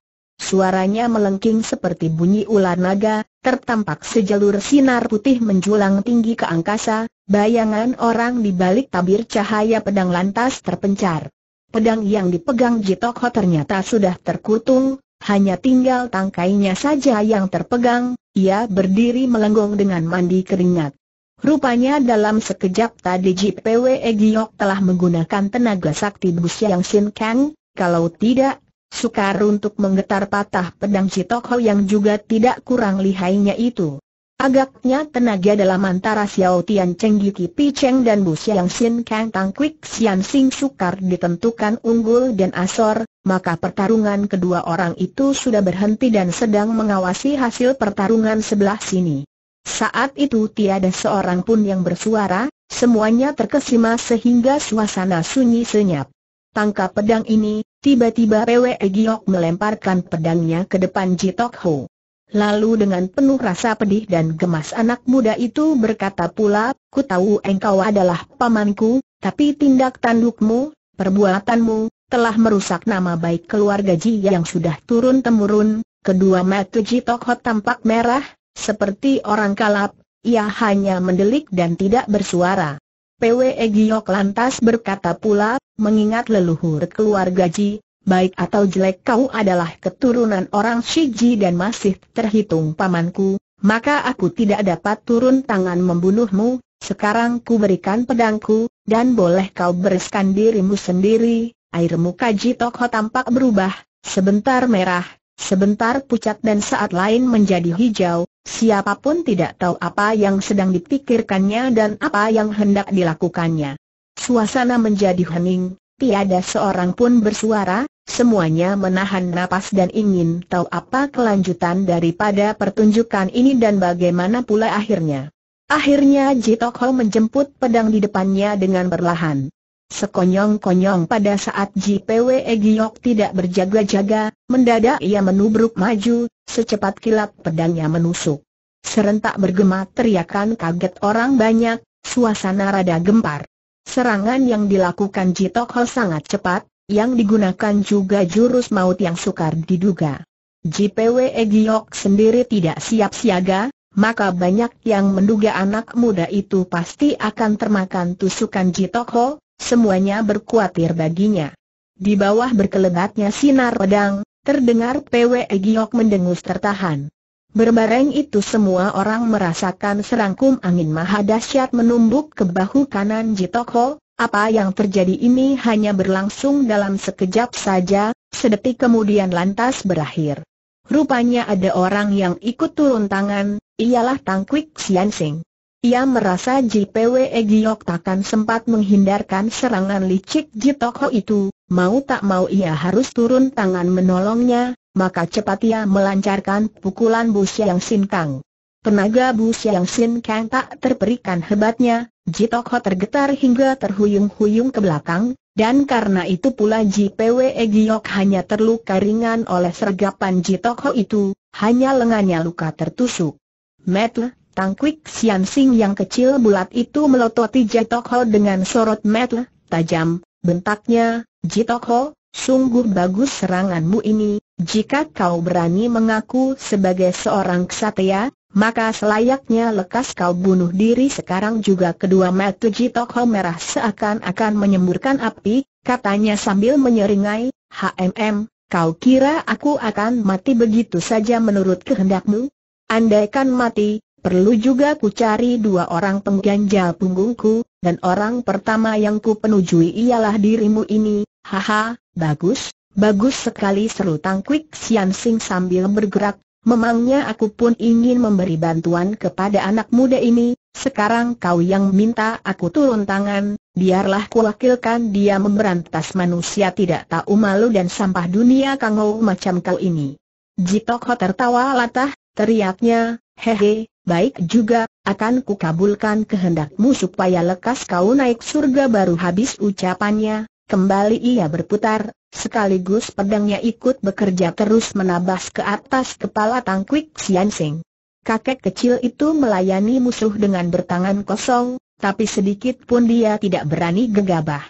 Suaranya melengking seperti bunyi ular naga, tertampak sejalur sinar putih menjulang tinggi ke angkasa, bayangan orang di balik tabir cahaya pedang lantas terpencar. Pedang yang dipegang Jitoko ternyata sudah terkutung, hanya tinggal tangkainya saja yang terpegang, ia berdiri melenggong dengan mandi keringat. Rupanya dalam sekejap tadi JPW Giok telah menggunakan tenaga sakti Busya yang Sin Kang, kalau tidak, Sukar untuk menggetar patah pedang Citokho yang juga tidak kurang lihainya itu. Agaknya tenaga dalam antara Xiao Tian Cheng Yuki Pi Cheng dan Bu Xiang Xin Kang Tang Kwik Xian Sing Sukar ditentukan unggul dan asor, maka pertarungan kedua orang itu sudah berhenti dan sedang mengawasi hasil pertarungan sebelah sini. Saat itu tiada seorang pun yang bersuara, semuanya terkesima sehingga suasana sunyi senyap tangkap pedang ini, tiba-tiba Pwe Giok melemparkan pedangnya ke depan Jitok Ho. Lalu dengan penuh rasa pedih dan gemas anak muda itu berkata pula, ku tahu engkau adalah pamanku, tapi tindak tandukmu, perbuatanmu, telah merusak nama baik keluarga Ji yang sudah turun-temurun, kedua mata Jitok Ho tampak merah, seperti orang kalap, ia hanya mendelik dan tidak bersuara. PWE Giok lantas berkata pula, mengingat leluhur keluarga Ji, baik atau jelek kau adalah keturunan orang Shiji dan masih terhitung pamanku, maka aku tidak dapat turun tangan membunuhmu, sekarang ku berikan pedangku, dan boleh kau bereskan dirimu sendiri. Air muka Ji Tokho tampak berubah, sebentar merah, Sebentar pucat dan saat lain menjadi hijau, siapapun tidak tahu apa yang sedang dipikirkannya dan apa yang hendak dilakukannya. Suasana menjadi hening, tiada seorang pun bersuara, semuanya menahan napas dan ingin tahu apa kelanjutan daripada pertunjukan ini dan bagaimana pula akhirnya. Akhirnya Jitokho menjemput pedang di depannya dengan berlahan. Sekonyong-konyong pada saat JPW Egyok tidak berjaga-jaga, mendadak ia menubruk maju, secepat kilat pedangnya menusuk. Serentak bergema teriakan kaget orang banyak, suasana rada gempar. Serangan yang dilakukan Jitok Ho sangat cepat, yang digunakan juga jurus maut yang sukar diduga. JPW Egyok sendiri tidak siap siaga, maka banyak yang menduga anak muda itu pasti akan termakan tusukan Jitok Ho, semuanya berkuatir baginya. Di bawah berkelebatnya sinar pedang, terdengar PWE Giok mendengus tertahan. Berbareng itu semua orang merasakan serangkum angin maha dahsyat menumbuk ke bahu kanan Jitoko. apa yang terjadi ini hanya berlangsung dalam sekejap saja, sedetik kemudian lantas berakhir. Rupanya ada orang yang ikut turun tangan, ialah Tangkwik Siansing. Ia merasa JPW Giok takkan sempat menghindarkan serangan licik Jitokho itu, mau tak mau ia harus turun tangan menolongnya, maka cepat ia melancarkan pukulan Bu Siang Sin Kang. Tenaga Bu Siang Sin Kang tak terperikan hebatnya, Jitokho tergetar hingga terhuyung-huyung ke belakang, dan karena itu pula JPW Giok hanya terluka ringan oleh sergapan Jitokho itu, hanya lengannya luka tertusuk. Metle, Tangkwik Sian Sing yang kecil bulat itu melototi Jitok Ho dengan sorot mata tajam, bentaknya, Jitok Ho, sungguh bagus seranganmu ini, jika kau berani mengaku sebagai seorang ksatria, maka selayaknya lekas kau bunuh diri sekarang juga kedua metu Jitok Ho merah seakan-akan menyemburkan api, katanya sambil menyeringai, HMM, kau kira aku akan mati begitu saja menurut kehendakmu? Andaikan mati, Perlu juga ku cari dua orang pengganjal punggungku, dan orang pertama yang ku penujui ialah dirimu ini, haha, bagus, bagus sekali seru Tangkwik Sian Sing sambil bergerak, memangnya aku pun ingin memberi bantuan kepada anak muda ini, sekarang kau yang minta aku turun tangan, biarlah kuwakilkan dia memberantas manusia tidak tahu malu dan sampah dunia kangau macam kau ini. Jitok Ho tertawa latah, teriaknya, hehe, baik juga, akan kukabulkan kehendakmu supaya lekas kau naik surga baru habis ucapannya, kembali ia berputar, sekaligus pedangnya ikut bekerja terus menabas ke atas kepala Tangkwik Siansing. Kakek kecil itu melayani musuh dengan bertangan kosong, tapi sedikit pun dia tidak berani gegabah.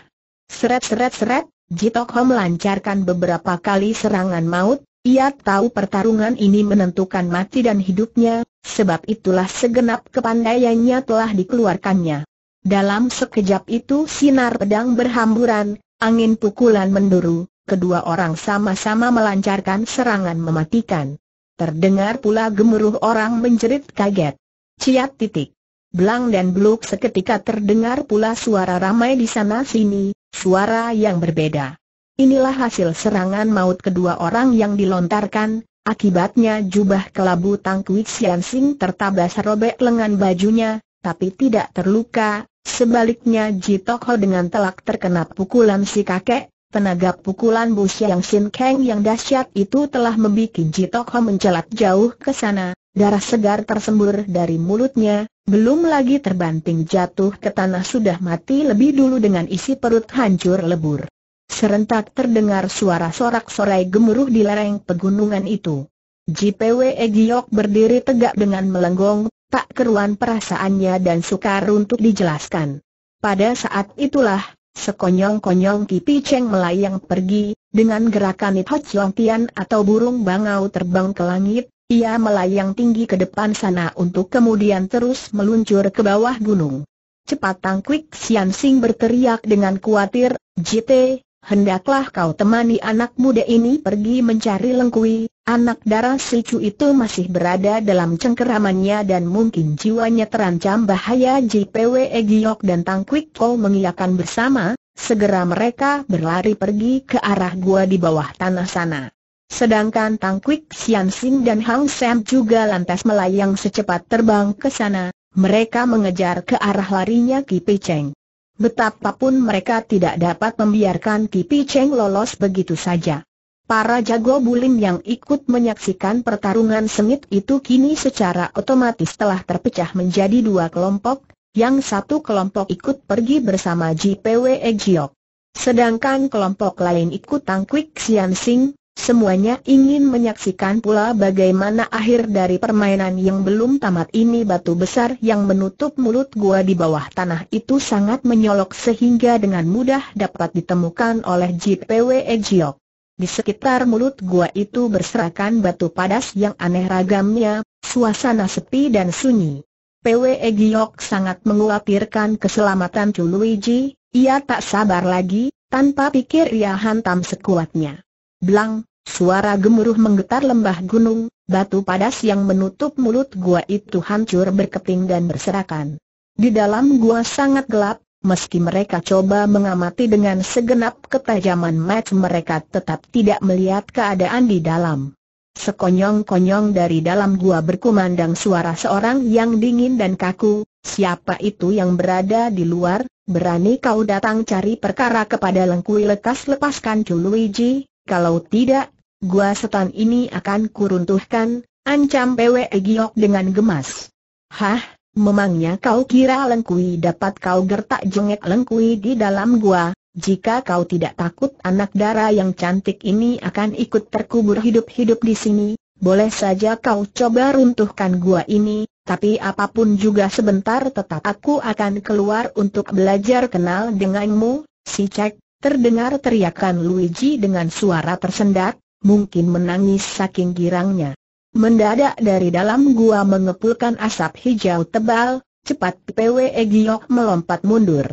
Seret-seret-seret, Jitok Ho melancarkan beberapa kali serangan maut, ia tahu pertarungan ini menentukan mati dan hidupnya, sebab itulah segenap kepandaiannya telah dikeluarkannya. Dalam sekejap itu sinar pedang berhamburan, angin pukulan menduru, kedua orang sama-sama melancarkan serangan mematikan. Terdengar pula gemuruh orang menjerit kaget. Ciat titik. Belang dan bluk seketika terdengar pula suara ramai di sana sini, suara yang berbeda. Inilah hasil serangan maut kedua orang yang dilontarkan, akibatnya jubah kelabu Tangkwi Xian Sing tertabas robek lengan bajunya, tapi tidak terluka, sebaliknya Ji Ho dengan telak terkena pukulan si kakek, tenaga pukulan Bu Xiang Sin Kang yang dahsyat itu telah membuat Ji Ho mencelat jauh ke sana, darah segar tersembur dari mulutnya, belum lagi terbanting jatuh ke tanah sudah mati lebih dulu dengan isi perut hancur lebur. Serentak terdengar suara sorak-sorai gemuruh di lereng pegunungan itu. JPW Egyok berdiri tegak dengan melenggong, tak keruan perasaannya dan sukar untuk dijelaskan. Pada saat itulah, sekonyong-konyong Kipi Cheng melayang pergi, dengan gerakan Hot Chong Tian atau burung bangau terbang ke langit, ia melayang tinggi ke depan sana untuk kemudian terus meluncur ke bawah gunung. Cepat Tangkwik Sian Sing berteriak dengan khawatir, JT, hendaklah kau temani anak muda ini pergi mencari lengkui, anak darah sicu itu masih berada dalam cengkeramannya dan mungkin jiwanya terancam bahaya JPW Giok dan Tang Kwik Kau mengiyakan bersama, segera mereka berlari pergi ke arah gua di bawah tanah sana. Sedangkan Tang Kwik Sian dan Hang Sam juga lantas melayang secepat terbang ke sana, mereka mengejar ke arah larinya Ki Pei Cheng. Betapapun mereka tidak dapat membiarkan Kipi Cheng lolos begitu saja. Para jago bulim yang ikut menyaksikan pertarungan sengit itu kini secara otomatis telah terpecah menjadi dua kelompok, yang satu kelompok ikut pergi bersama JPW Ejiok. Sedangkan kelompok lain ikut Kwik Sian Sing, Semuanya ingin menyaksikan pula bagaimana akhir dari permainan yang belum tamat ini batu besar yang menutup mulut gua di bawah tanah itu sangat menyolok sehingga dengan mudah dapat ditemukan oleh JPW Ejiok. Di sekitar mulut gua itu berserakan batu padas yang aneh ragamnya, suasana sepi dan sunyi. PW Egiok sangat mengkhawatirkan keselamatan Luigi, ia tak sabar lagi, tanpa pikir ia hantam sekuatnya. Blang, Suara gemuruh menggetar lembah gunung, batu padas yang menutup mulut gua itu hancur berkeping dan berserakan. Di dalam gua sangat gelap, meski mereka coba mengamati dengan segenap ketajaman match mereka tetap tidak melihat keadaan di dalam. Sekonyong-konyong dari dalam gua berkumandang suara seorang yang dingin dan kaku, siapa itu yang berada di luar, berani kau datang cari perkara kepada Lengkui lekas lepaskan Culuiji, kalau tidak, gua setan ini akan kuruntuhkan, ancam Pwe Giok dengan gemas. Hah, memangnya kau kira Lengkui dapat kau gertak jengek Lengkui di dalam gua, jika kau tidak takut anak dara yang cantik ini akan ikut terkubur hidup-hidup di sini, boleh saja kau coba runtuhkan gua ini, tapi apapun juga sebentar tetap aku akan keluar untuk belajar kenal denganmu, si Cek, terdengar teriakan Luigi dengan suara tersendat, mungkin menangis saking girangnya. Mendadak dari dalam gua mengepulkan asap hijau tebal, cepat PW Giok melompat mundur.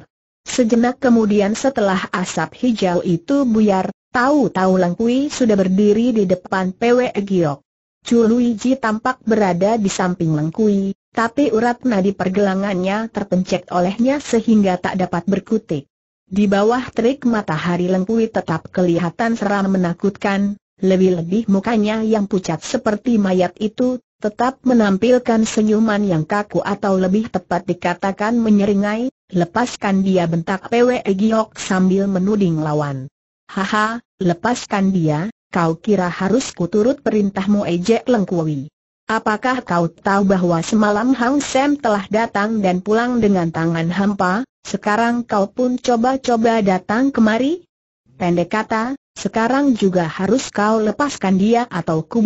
Sejenak kemudian setelah asap hijau itu buyar, tahu-tahu Lengkui sudah berdiri di depan PW Giok. Chuluiji tampak berada di samping Lengkui, tapi urat nadi pergelangannya terpencet olehnya sehingga tak dapat berkutik. Di bawah terik matahari Lengkui tetap kelihatan seram menakutkan, lebih-lebih mukanya yang pucat seperti mayat itu, tetap menampilkan senyuman yang kaku atau lebih tepat dikatakan menyeringai, lepaskan dia bentak Pwe Giok sambil menuding lawan. Haha, lepaskan dia, kau kira harus kuturut perintahmu ejek lengkuwi. Apakah kau tahu bahwa semalam Hang Sam telah datang dan pulang dengan tangan hampa, sekarang kau pun coba-coba datang kemari? Pendek kata, sekarang juga harus kau lepaskan dia atau ku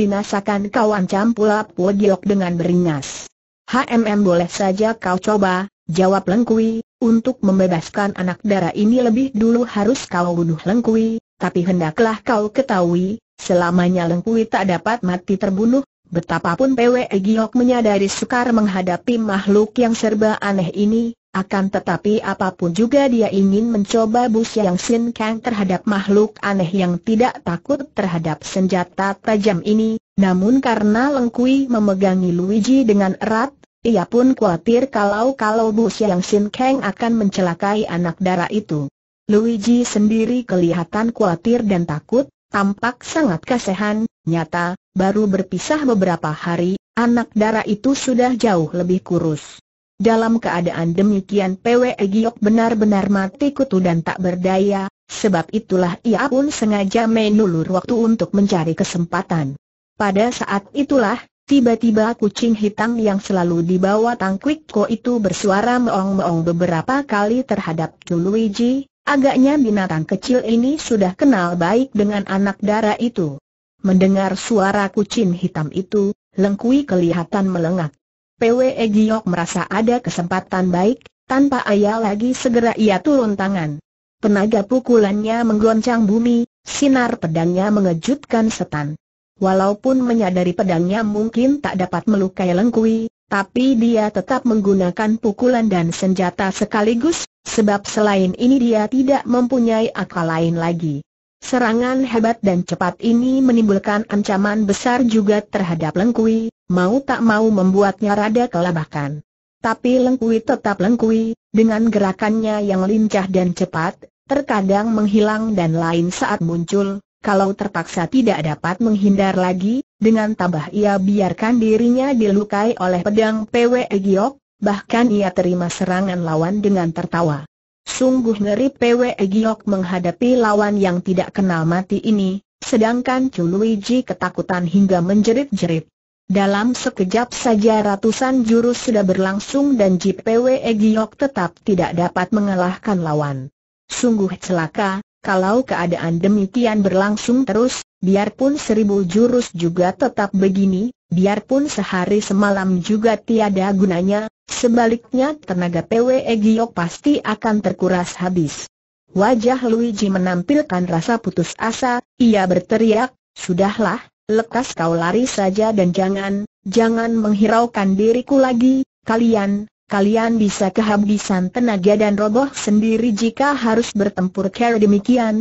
kau ancam pula Podiok dengan beringas. HMM boleh saja kau coba, jawab Lengkui, untuk membebaskan anak darah ini lebih dulu harus kau bunuh Lengkui, tapi hendaklah kau ketahui, selamanya Lengkui tak dapat mati terbunuh, betapapun PWE Giok menyadari sukar menghadapi makhluk yang serba aneh ini, akan tetapi apapun juga dia ingin mencoba Busya Yang Sin Kang terhadap makhluk aneh yang tidak takut terhadap senjata tajam ini, namun karena Lengkui memegangi Luigi dengan erat, ia pun khawatir kalau-kalau Bu Siang Sin Kang akan mencelakai anak dara itu. Luigi sendiri kelihatan khawatir dan takut, tampak sangat kasihan, nyata, baru berpisah beberapa hari, anak dara itu sudah jauh lebih kurus. Dalam keadaan demikian Pwe Giok benar-benar mati kutu dan tak berdaya, sebab itulah ia pun sengaja menulur waktu untuk mencari kesempatan. Pada saat itulah, tiba-tiba kucing hitam yang selalu dibawa Tang Kwik Ko itu bersuara meong-meong beberapa kali terhadap Luigi, agaknya binatang kecil ini sudah kenal baik dengan anak darah itu. Mendengar suara kucing hitam itu, Lengkui kelihatan melengak. PWE Giok merasa ada kesempatan baik, tanpa ayah lagi segera ia turun tangan. Tenaga pukulannya menggoncang bumi, sinar pedangnya mengejutkan setan. Walaupun menyadari pedangnya mungkin tak dapat melukai Lengkui, tapi dia tetap menggunakan pukulan dan senjata sekaligus, sebab selain ini dia tidak mempunyai akal lain lagi. Serangan hebat dan cepat ini menimbulkan ancaman besar juga terhadap Lengkui, mau tak mau membuatnya rada kelabakan. Tapi Lengkui tetap Lengkui, dengan gerakannya yang lincah dan cepat, terkadang menghilang dan lain saat muncul, kalau terpaksa tidak dapat menghindar lagi, dengan tambah ia biarkan dirinya dilukai oleh pedang PW Giok, bahkan ia terima serangan lawan dengan tertawa. Sungguh ngeri PW Giok menghadapi lawan yang tidak kenal mati ini, sedangkan Chu Luigi ketakutan hingga menjerit-jerit. Dalam sekejap saja ratusan jurus sudah berlangsung dan Ji PWE Giok tetap tidak dapat mengalahkan lawan. Sungguh celaka, kalau keadaan demikian berlangsung terus, biarpun seribu jurus juga tetap begini, biarpun sehari semalam juga tiada gunanya, sebaliknya tenaga PWE Gio pasti akan terkuras habis. Wajah Luigi menampilkan rasa putus asa, ia berteriak, Sudahlah, lekas kau lari saja dan jangan, jangan menghiraukan diriku lagi, kalian, kalian bisa kehabisan tenaga dan roboh sendiri jika harus bertempur cara demikian,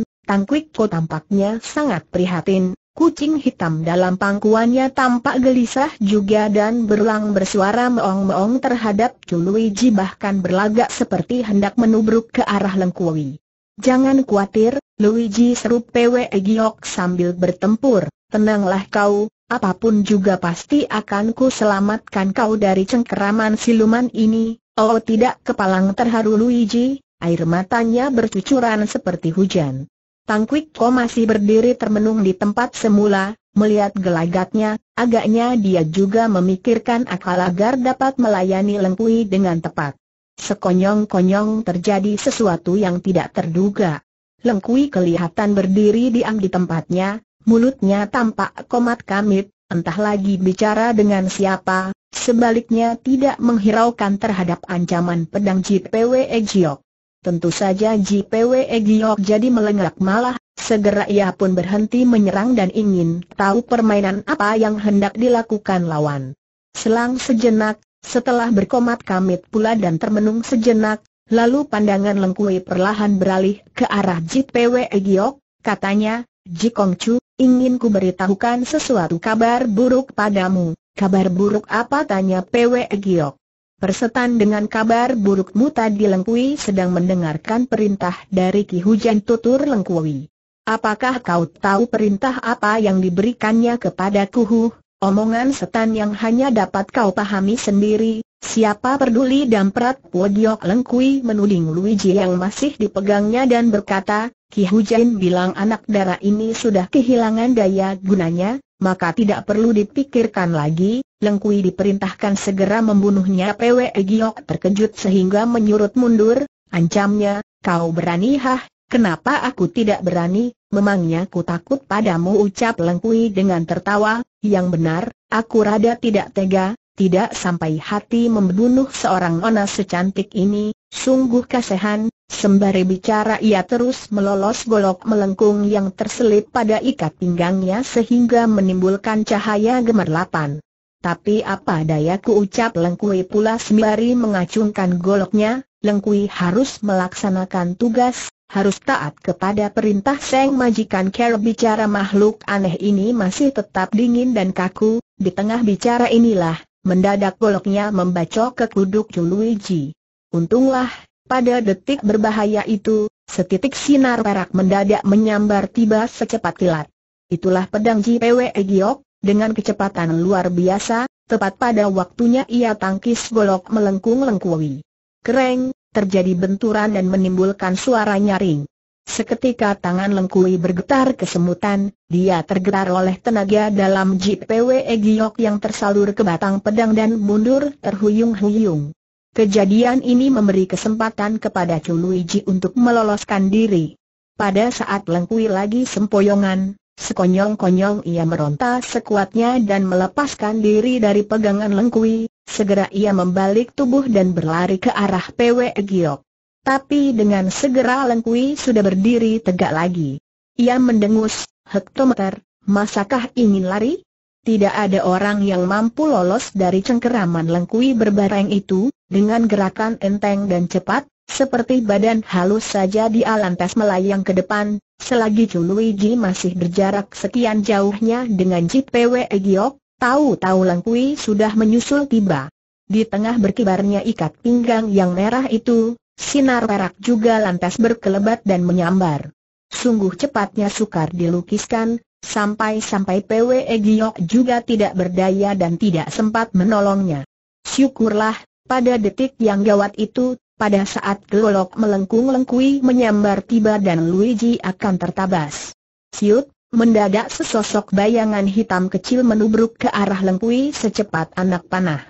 Ko tampaknya sangat prihatin, kucing hitam dalam pangkuannya tampak gelisah juga dan berulang bersuara meong-meong terhadap Chuluiji bahkan berlagak seperti hendak menubruk ke arah Lengkuwi. Jangan khawatir, Luigi seru PW Giok sambil bertempur, tenanglah kau, apapun juga pasti akan ku selamatkan kau dari cengkeraman siluman ini. Oh tidak kepalang terharu Luigi, air matanya bercucuran seperti hujan. Tangkwik Ko masih berdiri termenung di tempat semula, melihat gelagatnya, agaknya dia juga memikirkan akal agar dapat melayani Lengkui dengan tepat. Sekonyong-konyong terjadi sesuatu yang tidak terduga. Lengkui kelihatan berdiri diam di tempatnya, mulutnya tampak komat kamit, entah lagi bicara dengan siapa, sebaliknya tidak menghiraukan terhadap ancaman pedang JPW Ejiok. Tentu saja JPW Giok jadi melengak malah, segera ia pun berhenti menyerang dan ingin tahu permainan apa yang hendak dilakukan lawan. Selang sejenak, setelah berkomat kamit pula dan termenung sejenak, lalu pandangan Lengkui perlahan beralih ke arah JPW Giok, katanya, Jikong Chu, ingin ku beritahukan sesuatu kabar buruk padamu. Kabar buruk apa tanya PW Giok? Persetan dengan kabar burukmu tadi Lengkui sedang mendengarkan perintah dari Ki Hujan Tutur Lengkui. Apakah kau tahu perintah apa yang diberikannya kepada Kuhu? Omongan setan yang hanya dapat kau pahami sendiri, siapa peduli dan damprat Wodiok Lengkui menuding Luigi yang masih dipegangnya dan berkata, Ki Hujan bilang anak darah ini sudah kehilangan daya gunanya, maka tidak perlu dipikirkan lagi, Lengkui diperintahkan segera membunuhnya Pwe Giok terkejut sehingga menyurut mundur, ancamnya, kau berani hah, kenapa aku tidak berani, memangnya ku takut padamu ucap Lengkui dengan tertawa, yang benar, aku rada tidak tega, tidak sampai hati membunuh seorang ona secantik ini, sungguh kasihan, Sembari bicara ia terus melolos golok melengkung yang terselip pada ikat pinggangnya sehingga menimbulkan cahaya gemerlapan. Tapi apa daya ku ucap Lengkui pula sembari mengacungkan goloknya, Lengkui harus melaksanakan tugas, harus taat kepada perintah Seng Majikan Ker bicara makhluk aneh ini masih tetap dingin dan kaku, di tengah bicara inilah, mendadak goloknya membacok ke kuduk Juluiji. Untunglah pada detik berbahaya itu, setitik sinar perak mendadak menyambar tiba secepat kilat. Itulah pedang JPW Giok, dengan kecepatan luar biasa, tepat pada waktunya ia tangkis golok melengkung-lengkui. Kereng, terjadi benturan dan menimbulkan suara nyaring. Seketika tangan Lengkui bergetar kesemutan, dia tergetar oleh tenaga dalam JPW Giok yang tersalur ke batang pedang dan mundur terhuyung-huyung. Kejadian ini memberi kesempatan kepada Chu Luigi untuk meloloskan diri. Pada saat lengkui lagi sempoyongan, sekonyong-konyong ia meronta sekuatnya dan melepaskan diri dari pegangan lengkui, segera ia membalik tubuh dan berlari ke arah PW Giok. Tapi dengan segera lengkui sudah berdiri tegak lagi. Ia mendengus, hektometer, masakah ingin lari? Tidak ada orang yang mampu lolos dari cengkeraman lengkui berbareng itu, dengan gerakan enteng dan cepat, seperti badan halus saja di lantas melayang ke depan, selagi Chu Luigi masih berjarak sekian jauhnya dengan JPW Giok, tahu-tahu lengkui sudah menyusul tiba. Di tengah berkibarnya ikat pinggang yang merah itu, sinar perak juga lantas berkelebat dan menyambar. Sungguh cepatnya sukar dilukiskan, Sampai-sampai PW e Giyok juga tidak berdaya dan tidak sempat menolongnya. Syukurlah, pada detik yang gawat itu, pada saat gelolok melengkung-lengkui menyambar tiba dan Luigi akan tertabas. Siut, mendadak sesosok bayangan hitam kecil menubruk ke arah lengkui secepat anak panah.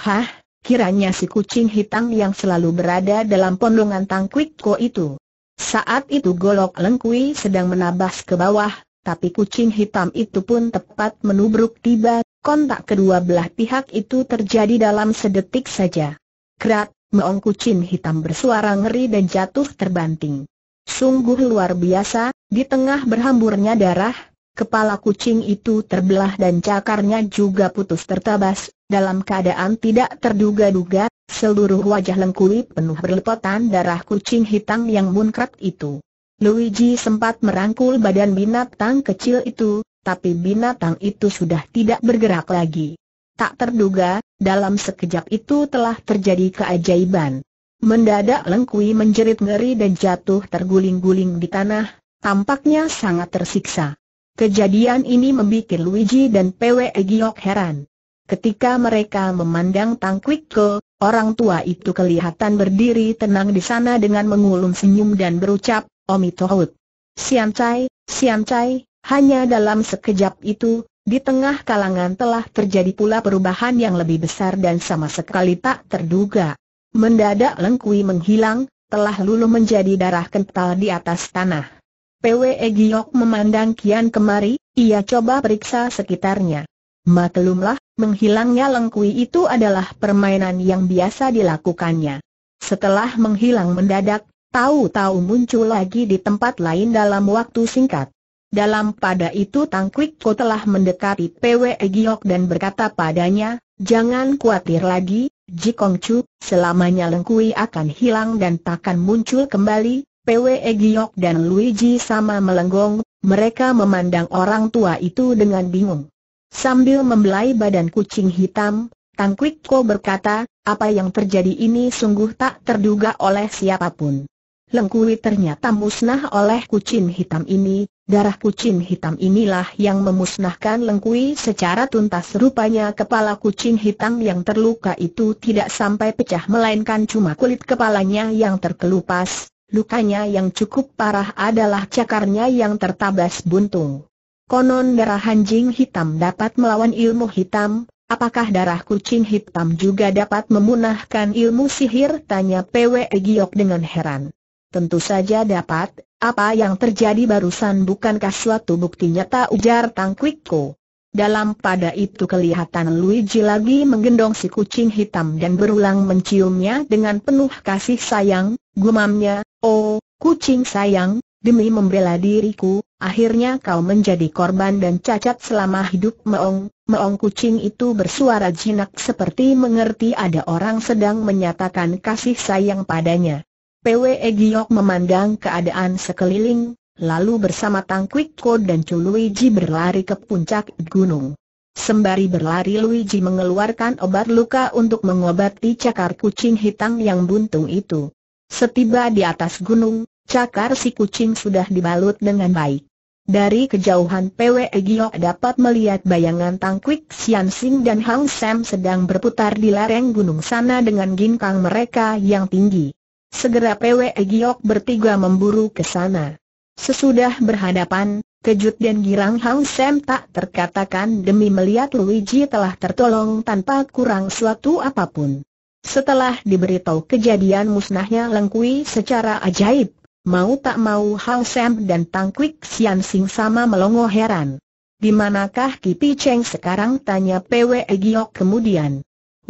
Hah, kiranya si kucing hitam yang selalu berada dalam pondongan Tangkwikko itu. Saat itu golok lengkui sedang menabas ke bawah, tapi kucing hitam itu pun tepat menubruk tiba, kontak kedua belah pihak itu terjadi dalam sedetik saja. Krat, meong kucing hitam bersuara ngeri dan jatuh terbanting. Sungguh luar biasa, di tengah berhamburnya darah, kepala kucing itu terbelah dan cakarnya juga putus tertabas, dalam keadaan tidak terduga-duga, seluruh wajah lengkuli penuh berlepotan darah kucing hitam yang munkrat itu. Luigi sempat merangkul badan binatang kecil itu, tapi binatang itu sudah tidak bergerak lagi. Tak terduga, dalam sekejap itu telah terjadi keajaiban. Mendadak Lengkui menjerit ngeri dan jatuh terguling-guling di tanah, tampaknya sangat tersiksa. Kejadian ini membuat Luigi dan Pwe Giok heran. Ketika mereka memandang Tang Kwik orang tua itu kelihatan berdiri tenang di sana dengan mengulum senyum dan berucap, Omi Tohut. Siam Chai, Siam Chai, hanya dalam sekejap itu, di tengah kalangan telah terjadi pula perubahan yang lebih besar dan sama sekali tak terduga. Mendadak Lengkui menghilang, telah lulu menjadi darah kental di atas tanah. PWE Giok memandang Kian kemari, ia coba periksa sekitarnya. Maklumlah, menghilangnya Lengkui itu adalah permainan yang biasa dilakukannya. Setelah menghilang mendadak, Tahu-tahu muncul lagi di tempat lain dalam waktu singkat. Dalam pada itu Tang Kwik Ko telah mendekati PW Giok dan berkata padanya, Jangan khawatir lagi, Ji Kong Chu, selamanya Lengkui akan hilang dan takkan muncul kembali, PW Giok dan Luigi sama melenggong, mereka memandang orang tua itu dengan bingung. Sambil membelai badan kucing hitam, Tang Kwik Ko berkata, apa yang terjadi ini sungguh tak terduga oleh siapapun. Lengkui ternyata musnah oleh kucing hitam ini, darah kucing hitam inilah yang memusnahkan Lengkui secara tuntas rupanya kepala kucing hitam yang terluka itu tidak sampai pecah melainkan cuma kulit kepalanya yang terkelupas, lukanya yang cukup parah adalah cakarnya yang tertabas buntung. Konon darah anjing hitam dapat melawan ilmu hitam, Apakah darah kucing hitam juga dapat memunahkan ilmu sihir? Tanya Pwe Giok dengan heran. Tentu saja dapat, apa yang terjadi barusan bukankah suatu bukti nyata ujar Tang Kwikko. Dalam pada itu kelihatan Luigi lagi menggendong si kucing hitam dan berulang menciumnya dengan penuh kasih sayang, gumamnya, oh, kucing sayang, demi membela diriku, akhirnya kau menjadi korban dan cacat selama hidup meong, meong kucing itu bersuara jinak seperti mengerti ada orang sedang menyatakan kasih sayang padanya. PWE Giok memandang keadaan sekeliling, lalu bersama Tang Kwik Ko dan Chu Luigi berlari ke puncak gunung. Sembari berlari Luigi mengeluarkan obat luka untuk mengobati cakar kucing hitam yang buntung itu. Setiba di atas gunung, cakar si kucing sudah dibalut dengan baik. Dari kejauhan PWE Giok dapat melihat bayangan Tang Quick, Sian Sing dan Hang Sam sedang berputar di lereng gunung sana dengan ginkang mereka yang tinggi. Segera PW Giok bertiga memburu ke sana. Sesudah berhadapan, kejut dan girang Hang Sam tak terkatakan demi melihat Luigi telah tertolong tanpa kurang suatu apapun. Setelah diberitahu kejadian musnahnya Lengkui secara ajaib, mau tak mau Hang Sam dan Tang Kwik Sian Sing sama melongo heran. Di manakah Kipi Cheng sekarang tanya PW Giok kemudian.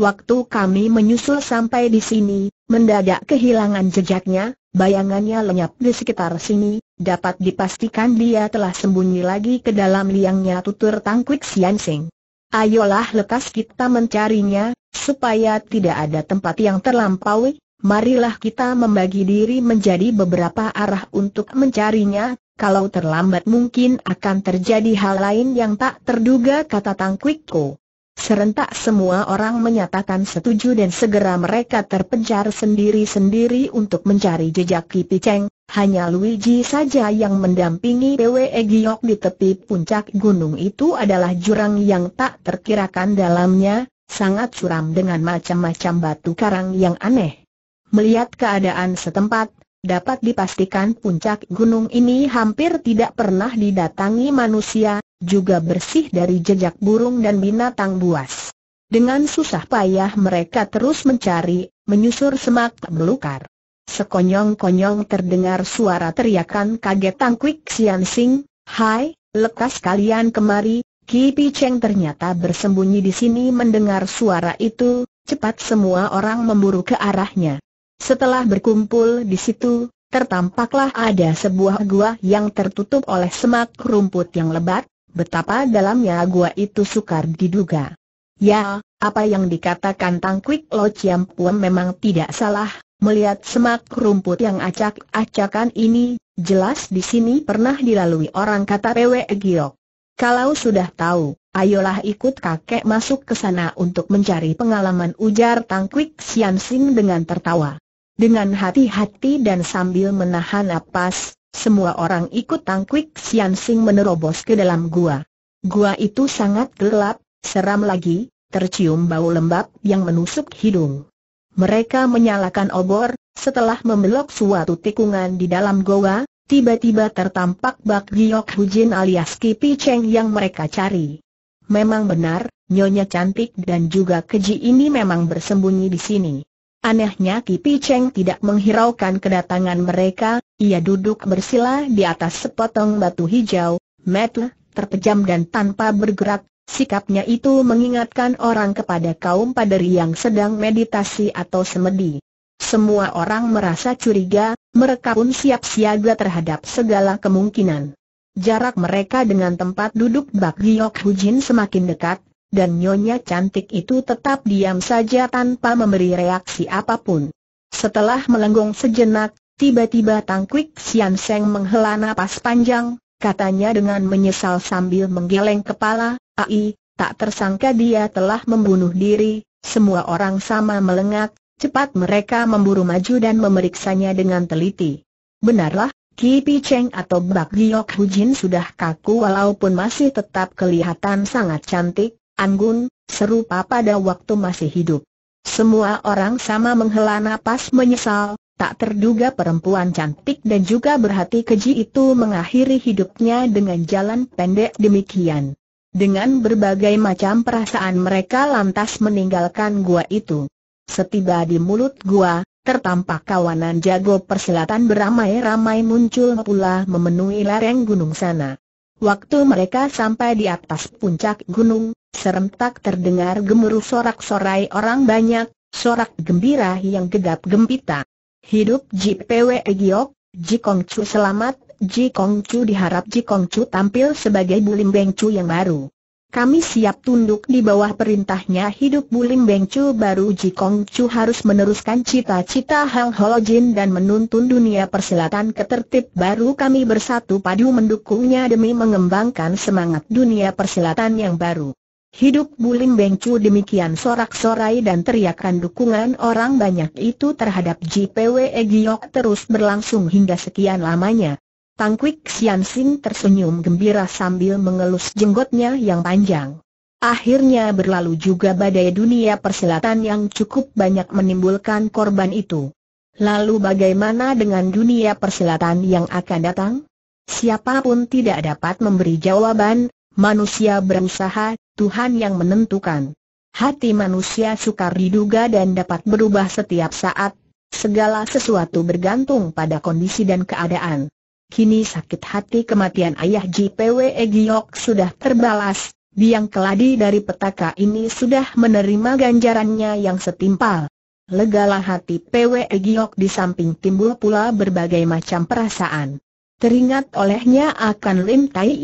Waktu kami menyusul sampai di sini, mendadak kehilangan jejaknya, bayangannya lenyap di sekitar sini, dapat dipastikan dia telah sembunyi lagi ke dalam liangnya tutur Tangkwik Sian Sing. Ayolah lekas kita mencarinya, supaya tidak ada tempat yang terlampaui, marilah kita membagi diri menjadi beberapa arah untuk mencarinya, kalau terlambat mungkin akan terjadi hal lain yang tak terduga kata Tang ko. Serentak semua orang menyatakan setuju dan segera mereka terpencar sendiri-sendiri untuk mencari jejak Kipi Cheng. hanya Luigi saja yang mendampingi Pwe Giok di tepi puncak gunung itu adalah jurang yang tak terkirakan dalamnya, sangat suram dengan macam-macam batu karang yang aneh. Melihat keadaan setempat, dapat dipastikan puncak gunung ini hampir tidak pernah didatangi manusia, juga bersih dari jejak burung dan binatang buas. Dengan susah payah mereka terus mencari, menyusur semak belukar. Sekonyong-konyong terdengar suara teriakan kaget Tangkwik Sian Sing, Hai, lekas kalian kemari, Ki Pi Cheng ternyata bersembunyi di sini mendengar suara itu, cepat semua orang memburu ke arahnya. Setelah berkumpul di situ, tertampaklah ada sebuah gua yang tertutup oleh semak rumput yang lebat, betapa dalamnya gua itu sukar diduga. Ya, apa yang dikatakan Tang Tangkwik Lo Chiam Puan memang tidak salah, melihat semak rumput yang acak-acakan ini, jelas di sini pernah dilalui orang kata Pwe Giok. Kalau sudah tahu, ayolah ikut kakek masuk ke sana untuk mencari pengalaman ujar Tangkwik Sian Sing dengan tertawa. Dengan hati-hati dan sambil menahan napas, semua orang ikut Tangkwik Sian Sing menerobos ke dalam gua. Gua itu sangat gelap, seram lagi, tercium bau lembab yang menusuk hidung. Mereka menyalakan obor, setelah membelok suatu tikungan di dalam goa, tiba-tiba tertampak Bak Giok Hujin alias Kipi Cheng yang mereka cari. Memang benar, Nyonya cantik dan juga keji ini memang bersembunyi di sini. Anehnya Ki Cheng tidak menghiraukan kedatangan mereka, ia duduk bersila di atas sepotong batu hijau, metu, terpejam dan tanpa bergerak, sikapnya itu mengingatkan orang kepada kaum paderi yang sedang meditasi atau semedi. Semua orang merasa curiga, mereka pun siap siaga terhadap segala kemungkinan. Jarak mereka dengan tempat duduk Bak Giok Hujin semakin dekat, dan nyonya cantik itu tetap diam saja tanpa memberi reaksi apapun. Setelah melenggong sejenak, tiba-tiba Tangkwik Sian Seng menghela napas panjang, katanya dengan menyesal sambil menggeleng kepala, Ai, tak tersangka dia telah membunuh diri, semua orang sama melengak, cepat mereka memburu maju dan memeriksanya dengan teliti. Benarlah, Ki Pi Cheng atau Bak Giok Jin sudah kaku walaupun masih tetap kelihatan sangat cantik, anggun, serupa pada waktu masih hidup. Semua orang sama menghela nafas menyesal, tak terduga perempuan cantik dan juga berhati keji itu mengakhiri hidupnya dengan jalan pendek demikian. Dengan berbagai macam perasaan mereka lantas meninggalkan gua itu. Setiba di mulut gua, tertampak kawanan jago persilatan beramai-ramai muncul pula memenuhi lereng gunung sana. Waktu mereka sampai di atas puncak gunung, Serentak terdengar gemuruh sorak-sorai orang banyak, sorak gembira yang gegap gempita. Hidup JPW Giok, Ji Kong Chu selamat, Ji Kong Chu diharap Ji Kong Chu tampil sebagai Bulim Beng Chu yang baru. Kami siap tunduk di bawah perintahnya hidup Bulim Beng Chu baru Ji Kong Chu harus meneruskan cita-cita Hang Ho Jin dan menuntun dunia persilatan ke tertib baru kami bersatu padu mendukungnya demi mengembangkan semangat dunia persilatan yang baru. Hidup Bulim Bengcu demikian sorak-sorai dan teriakan dukungan orang banyak itu terhadap JPW Egyok terus berlangsung hingga sekian lamanya. Tangkwik Sian Sing tersenyum gembira sambil mengelus jenggotnya yang panjang. Akhirnya berlalu juga badai dunia persilatan yang cukup banyak menimbulkan korban itu. Lalu bagaimana dengan dunia persilatan yang akan datang? Siapapun tidak dapat memberi jawaban, Manusia berusaha, Tuhan yang menentukan. Hati manusia sukar diduga dan dapat berubah setiap saat, segala sesuatu bergantung pada kondisi dan keadaan. Kini sakit hati kematian ayah JPW Egiok sudah terbalas, Biang keladi dari petaka ini sudah menerima ganjarannya yang setimpal. Legalah hati PW Egiok di samping timbul pula berbagai macam perasaan. Teringat olehnya akan Lim Tai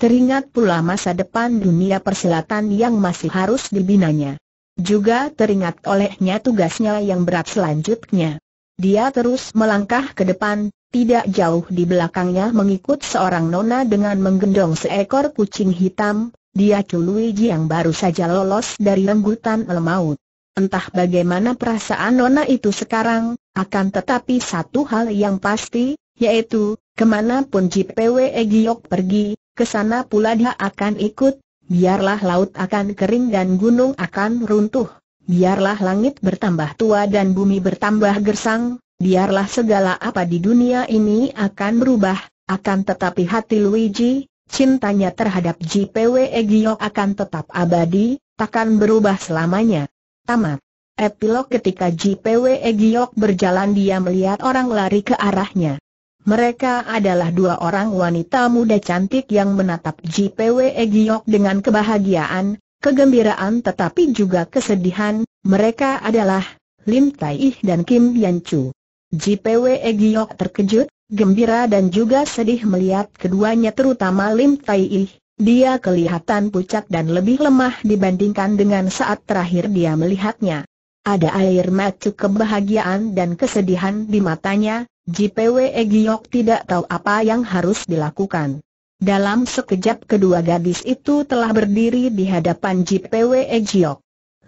Teringat pula masa depan dunia Perselatan yang masih harus dibinanya. Juga teringat olehnya tugasnya yang berat selanjutnya. Dia terus melangkah ke depan, tidak jauh di belakangnya mengikut seorang nona dengan menggendong seekor kucing hitam, dia Luigi yang baru saja lolos dari renggutan lemaut. Entah bagaimana perasaan nona itu sekarang, akan tetapi satu hal yang pasti, yaitu, kemanapun JPW Egyok pergi, Kesana pula dia akan ikut, biarlah laut akan kering dan gunung akan runtuh, biarlah langit bertambah tua dan bumi bertambah gersang, biarlah segala apa di dunia ini akan berubah, akan tetapi hati Luigi, cintanya terhadap JPW Egyo akan tetap abadi, takkan berubah selamanya. Tamat. Epilog ketika JPW Egyok berjalan dia melihat orang lari ke arahnya. Mereka adalah dua orang wanita muda cantik yang menatap JPW Giok dengan kebahagiaan, kegembiraan tetapi juga kesedihan, mereka adalah Lim Ih dan Kim Yan Chu. JPW Giok terkejut, gembira dan juga sedih melihat keduanya terutama Lim Ih. Dia kelihatan pucat dan lebih lemah dibandingkan dengan saat terakhir dia melihatnya. Ada air mata kebahagiaan dan kesedihan di matanya, JPW Giok tidak tahu apa yang harus dilakukan. Dalam sekejap kedua gadis itu telah berdiri di hadapan JPW Giok.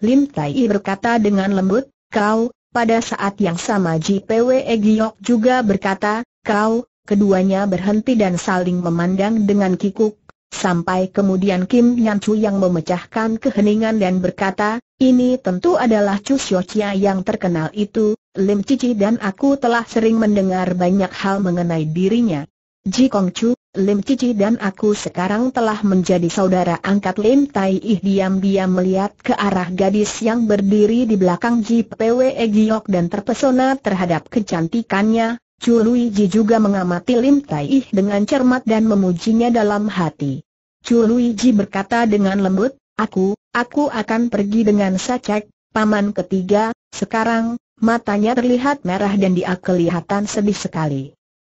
Lim Tai berkata dengan lembut, kau, pada saat yang sama JPW Giok juga berkata, kau, keduanya berhenti dan saling memandang dengan kikuk. Sampai kemudian Kim Nyan Chu yang memecahkan keheningan dan berkata, ini tentu adalah Chu Xiaoqia yang terkenal itu, Lim Cici dan aku telah sering mendengar banyak hal mengenai dirinya. Ji Kong Chu, Lim Cici dan aku sekarang telah menjadi saudara angkat Lim Tai Ih diam-diam melihat ke arah gadis yang berdiri di belakang Ji PWE Giok dan terpesona terhadap kecantikannya, Chu Lui Ji juga mengamati Lim Tai Ih dengan cermat dan memujinya dalam hati. Chu Lui Ji berkata dengan lembut, Aku, aku akan pergi dengan Sacek, paman ketiga, sekarang, matanya terlihat merah dan dia kelihatan sedih sekali.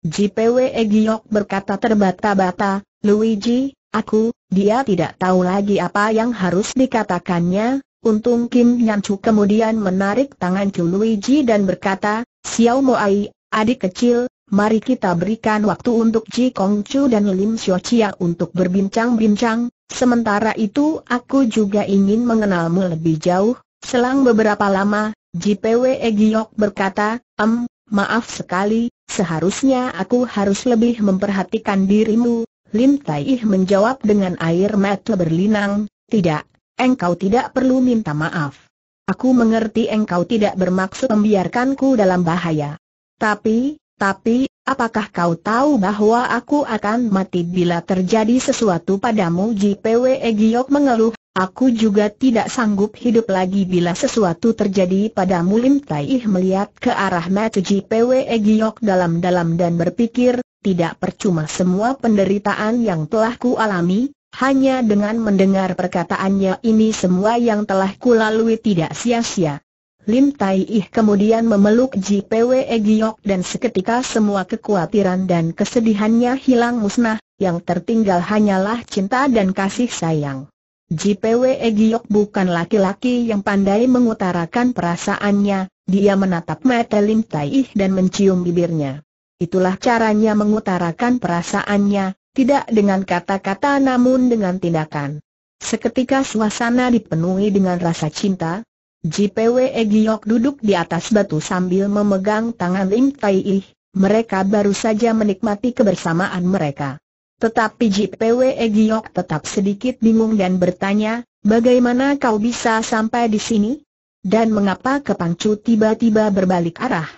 JPW Egyok berkata terbata-bata, Luigi, aku, dia tidak tahu lagi apa yang harus dikatakannya, untung Kim Nyan kemudian menarik tangan Chu Luigi dan berkata, Xiao Ai, adik kecil, mari kita berikan waktu untuk Ji Kong Chu dan Lim Xiao Chia untuk berbincang-bincang, sementara itu aku juga ingin mengenalmu lebih jauh. Selang beberapa lama, Ji Pwe Giok berkata, Em, maaf sekali, seharusnya aku harus lebih memperhatikan dirimu. Lim Taih menjawab dengan air mata berlinang, tidak, engkau tidak perlu minta maaf. Aku mengerti engkau tidak bermaksud membiarkanku dalam bahaya. Tapi, tapi, apakah kau tahu bahwa aku akan mati bila terjadi sesuatu padamu? JPW Egyok mengeluh, aku juga tidak sanggup hidup lagi bila sesuatu terjadi padamu. Lim Tai melihat ke arah mata JPW Egyok dalam-dalam dan berpikir, tidak percuma semua penderitaan yang telah ku alami, hanya dengan mendengar perkataannya ini semua yang telah ku lalui tidak sia-sia. Lim Tai Ih kemudian memeluk JPW e Giok dan seketika semua kekhawatiran dan kesedihannya hilang musnah, yang tertinggal hanyalah cinta dan kasih sayang. JPW e Giok bukan laki-laki yang pandai mengutarakan perasaannya, dia menatap mata Lim Tai Ih dan mencium bibirnya. Itulah caranya mengutarakan perasaannya, tidak dengan kata-kata namun dengan tindakan. Seketika suasana dipenuhi dengan rasa cinta, JPW Giok duduk di atas batu sambil memegang tangan Lim Tai Ih, mereka baru saja menikmati kebersamaan mereka. Tetapi JPW Giok tetap sedikit bingung dan bertanya, bagaimana kau bisa sampai di sini? Dan mengapa Kepangcu tiba-tiba berbalik arah?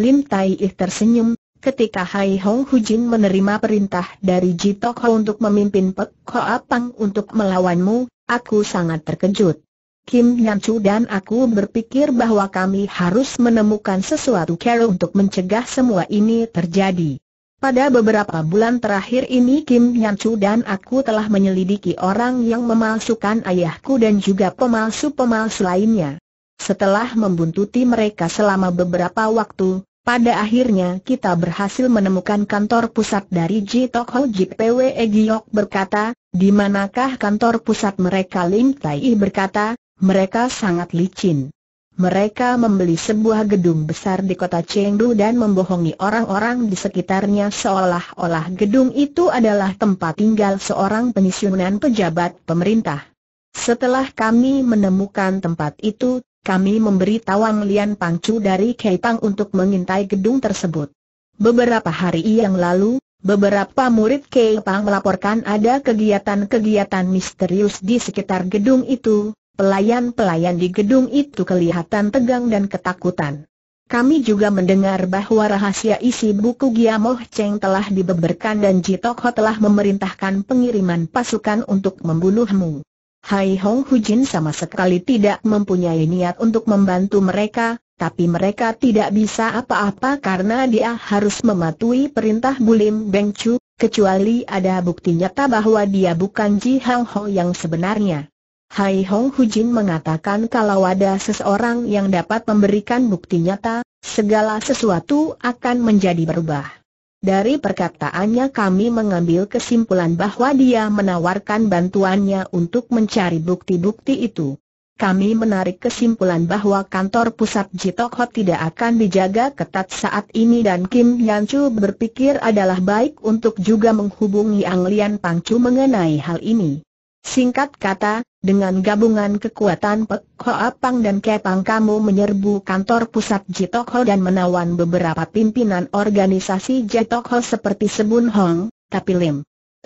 Lim Tai Ih tersenyum, Ketika Hai Hong Jin menerima perintah dari Ji Tok Ho untuk memimpin Pek Hoa Pang untuk melawanmu, aku sangat terkejut. Kim Chu dan aku berpikir bahwa kami harus menemukan sesuatu cara untuk mencegah semua ini terjadi. Pada beberapa bulan terakhir ini Kim Chu dan aku telah menyelidiki orang yang memalsukan ayahku dan juga pemalsu-pemalsu lainnya. Setelah membuntuti mereka selama beberapa waktu, pada akhirnya kita berhasil menemukan kantor pusat dari Ji Tok Ho JPW e Giok berkata, di manakah kantor pusat mereka Lim Tai berkata, mereka sangat licin. Mereka membeli sebuah gedung besar di kota Chengdu dan membohongi orang-orang di sekitarnya seolah-olah gedung itu adalah tempat tinggal seorang pensiunan pejabat pemerintah. Setelah kami menemukan tempat itu, kami memberi tawang Lian Pangcu dari Keipang untuk mengintai gedung tersebut. Beberapa hari yang lalu, Beberapa murid Keipang melaporkan ada kegiatan-kegiatan misterius di sekitar gedung itu, Pelayan-pelayan di gedung itu kelihatan tegang dan ketakutan. Kami juga mendengar bahwa rahasia isi buku Giamoh Cheng telah dibeberkan dan Ji Jitokho telah memerintahkan pengiriman pasukan untuk membunuhmu. Hai Hong Hujin sama sekali tidak mempunyai niat untuk membantu mereka, tapi mereka tidak bisa apa-apa karena dia harus mematuhi perintah Bulim Beng Chu, kecuali ada bukti nyata bahwa dia bukan Ji Hang Ho yang sebenarnya. Hai Hong Hu Jin mengatakan kalau ada seseorang yang dapat memberikan bukti nyata, segala sesuatu akan menjadi berubah. Dari perkataannya kami mengambil kesimpulan bahwa dia menawarkan bantuannya untuk mencari bukti-bukti itu. Kami menarik kesimpulan bahwa kantor pusat Jitok Hot tidak akan dijaga ketat saat ini dan Kim Yan Chu berpikir adalah baik untuk juga menghubungi Ang Lian Pangcu mengenai hal ini. Singkat kata, dengan gabungan kekuatan Pek Hoa Pang dan Kepang kamu menyerbu kantor pusat Jitok Ho dan menawan beberapa pimpinan organisasi Jitok Ho seperti Sebun Hong, tapi Lim.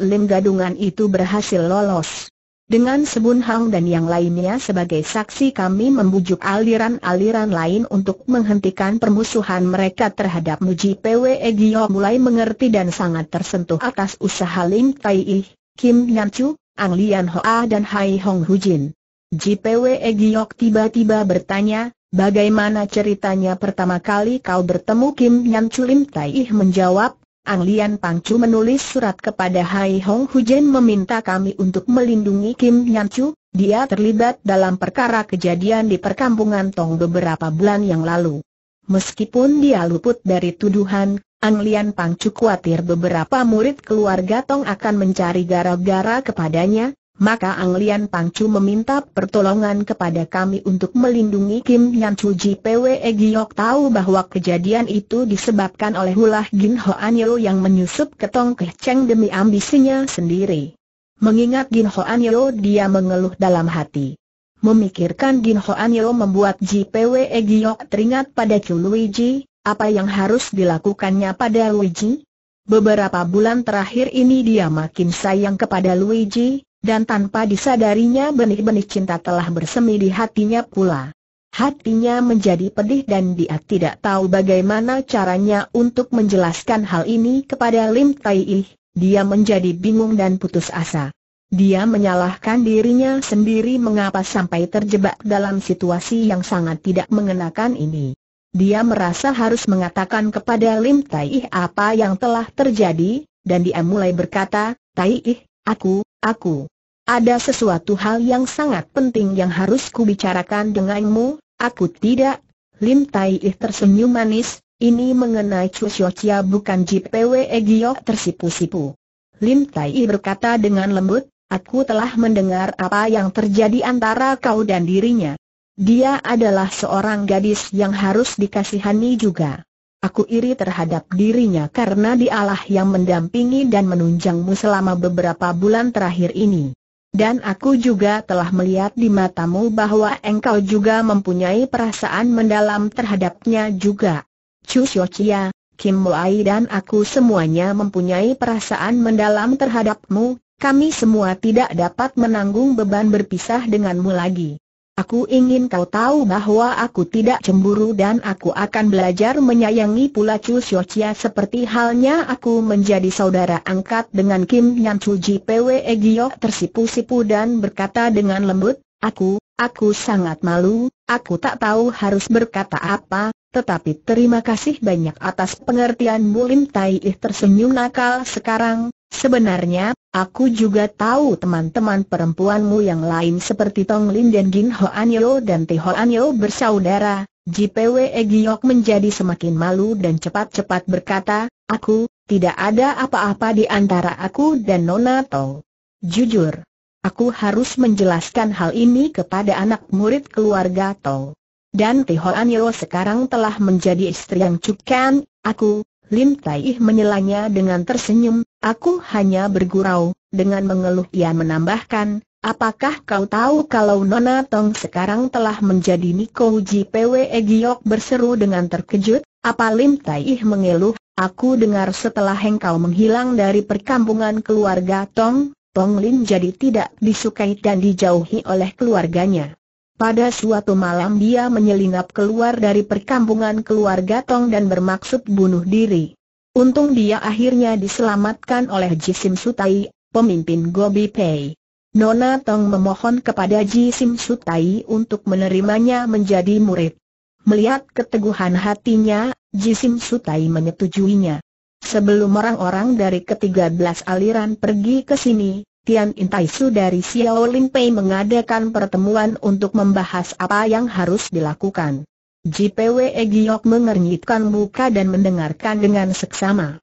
Lim gadungan itu berhasil lolos. Dengan Sebun Hong dan yang lainnya sebagai saksi kami membujuk aliran-aliran lain untuk menghentikan permusuhan mereka terhadap Muji PW Egyo mulai mengerti dan sangat tersentuh atas usaha Lim Tai Ih, Kim Yan Chu, Ang Lian Hoa dan Hai Hong Hujin. JPW Egyok tiba-tiba bertanya, bagaimana ceritanya pertama kali kau bertemu Kim Nyan Chulim Taih menjawab, Ang Lian Pangcu menulis surat kepada Hai Hong Hujin meminta kami untuk melindungi Kim Nyan Chu, dia terlibat dalam perkara kejadian di perkampungan Tong beberapa bulan yang lalu. Meskipun dia luput dari tuduhan, Ang Lian Pangcu khawatir beberapa murid keluarga Tong akan mencari gara-gara kepadanya, maka Ang Lian Pangcu meminta pertolongan kepada kami untuk melindungi Kim Yan Chuji PWE Giok tahu bahwa kejadian itu disebabkan oleh hulah Gin Hoan yang menyusup ke Tong Kecheng demi ambisinya sendiri. Mengingat Gin Hoan dia mengeluh dalam hati. Memikirkan Gin Hoan membuat Pwe Giok teringat pada Chu Ji, apa yang harus dilakukannya pada Luigi? Beberapa bulan terakhir ini dia makin sayang kepada Luigi, dan tanpa disadarinya benih-benih cinta telah bersemi di hatinya pula. Hatinya menjadi pedih dan dia tidak tahu bagaimana caranya untuk menjelaskan hal ini kepada Lim Tai Ih. Dia menjadi bingung dan putus asa. Dia menyalahkan dirinya sendiri mengapa sampai terjebak dalam situasi yang sangat tidak mengenakan ini. Dia merasa harus mengatakan kepada Lim Tai apa yang telah terjadi, dan dia mulai berkata, Tai Ih, aku, aku. Ada sesuatu hal yang sangat penting yang harus kubicarakan denganmu, aku tidak. Lim Tai tersenyum manis, ini mengenai Chu Chia bukan JPW Giok tersipu-sipu. Lim Tai berkata dengan lembut, aku telah mendengar apa yang terjadi antara kau dan dirinya. Dia adalah seorang gadis yang harus dikasihani juga. Aku iri terhadap dirinya karena dialah yang mendampingi dan menunjangmu selama beberapa bulan terakhir ini. Dan aku juga telah melihat di matamu bahwa engkau juga mempunyai perasaan mendalam terhadapnya juga. Chu Xiaoqia, Kim Moai dan aku semuanya mempunyai perasaan mendalam terhadapmu, kami semua tidak dapat menanggung beban berpisah denganmu lagi. Aku ingin kau tahu bahwa aku tidak cemburu dan aku akan belajar menyayangi pula Chu Xiu seperti halnya aku menjadi saudara angkat dengan Kim Nyan Chu Ji Pwe Gio tersipu-sipu dan berkata dengan lembut, aku, aku sangat malu, aku tak tahu harus berkata apa, tetapi terima kasih banyak atas pengertian Bulim Tai tersenyum nakal sekarang, Sebenarnya, aku juga tahu teman-teman perempuanmu yang lain seperti Tong Lin dan Jin Ho Yeo dan Ti Ho Yeo bersaudara. JPW Egyok menjadi semakin malu dan cepat-cepat berkata, aku, tidak ada apa-apa di antara aku dan Nona Tong. Jujur, aku harus menjelaskan hal ini kepada anak murid keluarga Tong. Dan Ti Ho Yeo sekarang telah menjadi istri yang cukup. aku, Lim Taih menyelanya dengan tersenyum, aku hanya bergurau, dengan mengeluh ia menambahkan, apakah kau tahu kalau Nona Tong sekarang telah menjadi Niko Ji Pwe Giok berseru dengan terkejut, apa Lim Taih mengeluh, aku dengar setelah engkau menghilang dari perkampungan keluarga Tong, Tong Lin jadi tidak disukai dan dijauhi oleh keluarganya. Pada suatu malam dia menyelinap keluar dari perkampungan keluarga Tong dan bermaksud bunuh diri. Untung dia akhirnya diselamatkan oleh Jisim Sutai, pemimpin Gobi Pei. Nona Tong memohon kepada Jisim Sutai untuk menerimanya menjadi murid. Melihat keteguhan hatinya, Jisim Sutai menyetujuinya. Sebelum orang-orang dari ketiga belas aliran pergi ke sini, Tian Intai Su dari Xiao Lin Pei mengadakan pertemuan untuk membahas apa yang harus dilakukan. JPW Giok mengernyitkan muka dan mendengarkan dengan seksama.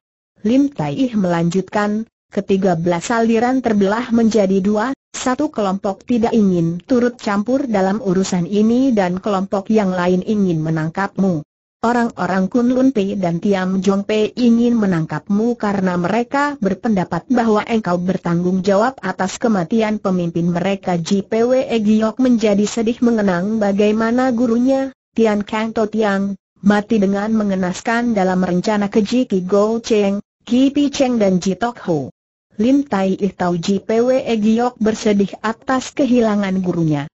Lim Taih melanjutkan, ketiga belas aliran terbelah menjadi dua, satu kelompok tidak ingin turut campur dalam urusan ini dan kelompok yang lain ingin menangkapmu. Orang-orang Kunlun Pei dan Tiam Jong Pei ingin menangkapmu karena mereka berpendapat bahwa engkau bertanggung jawab atas kematian pemimpin mereka JPW Giok menjadi sedih mengenang bagaimana gurunya, Tian Kang To Tiang, mati dengan mengenaskan dalam rencana keji Ki Go Cheng, Ki Pi Cheng dan Ji Tok Ho. Lim Tai Ih Tau JPW Giok bersedih atas kehilangan gurunya.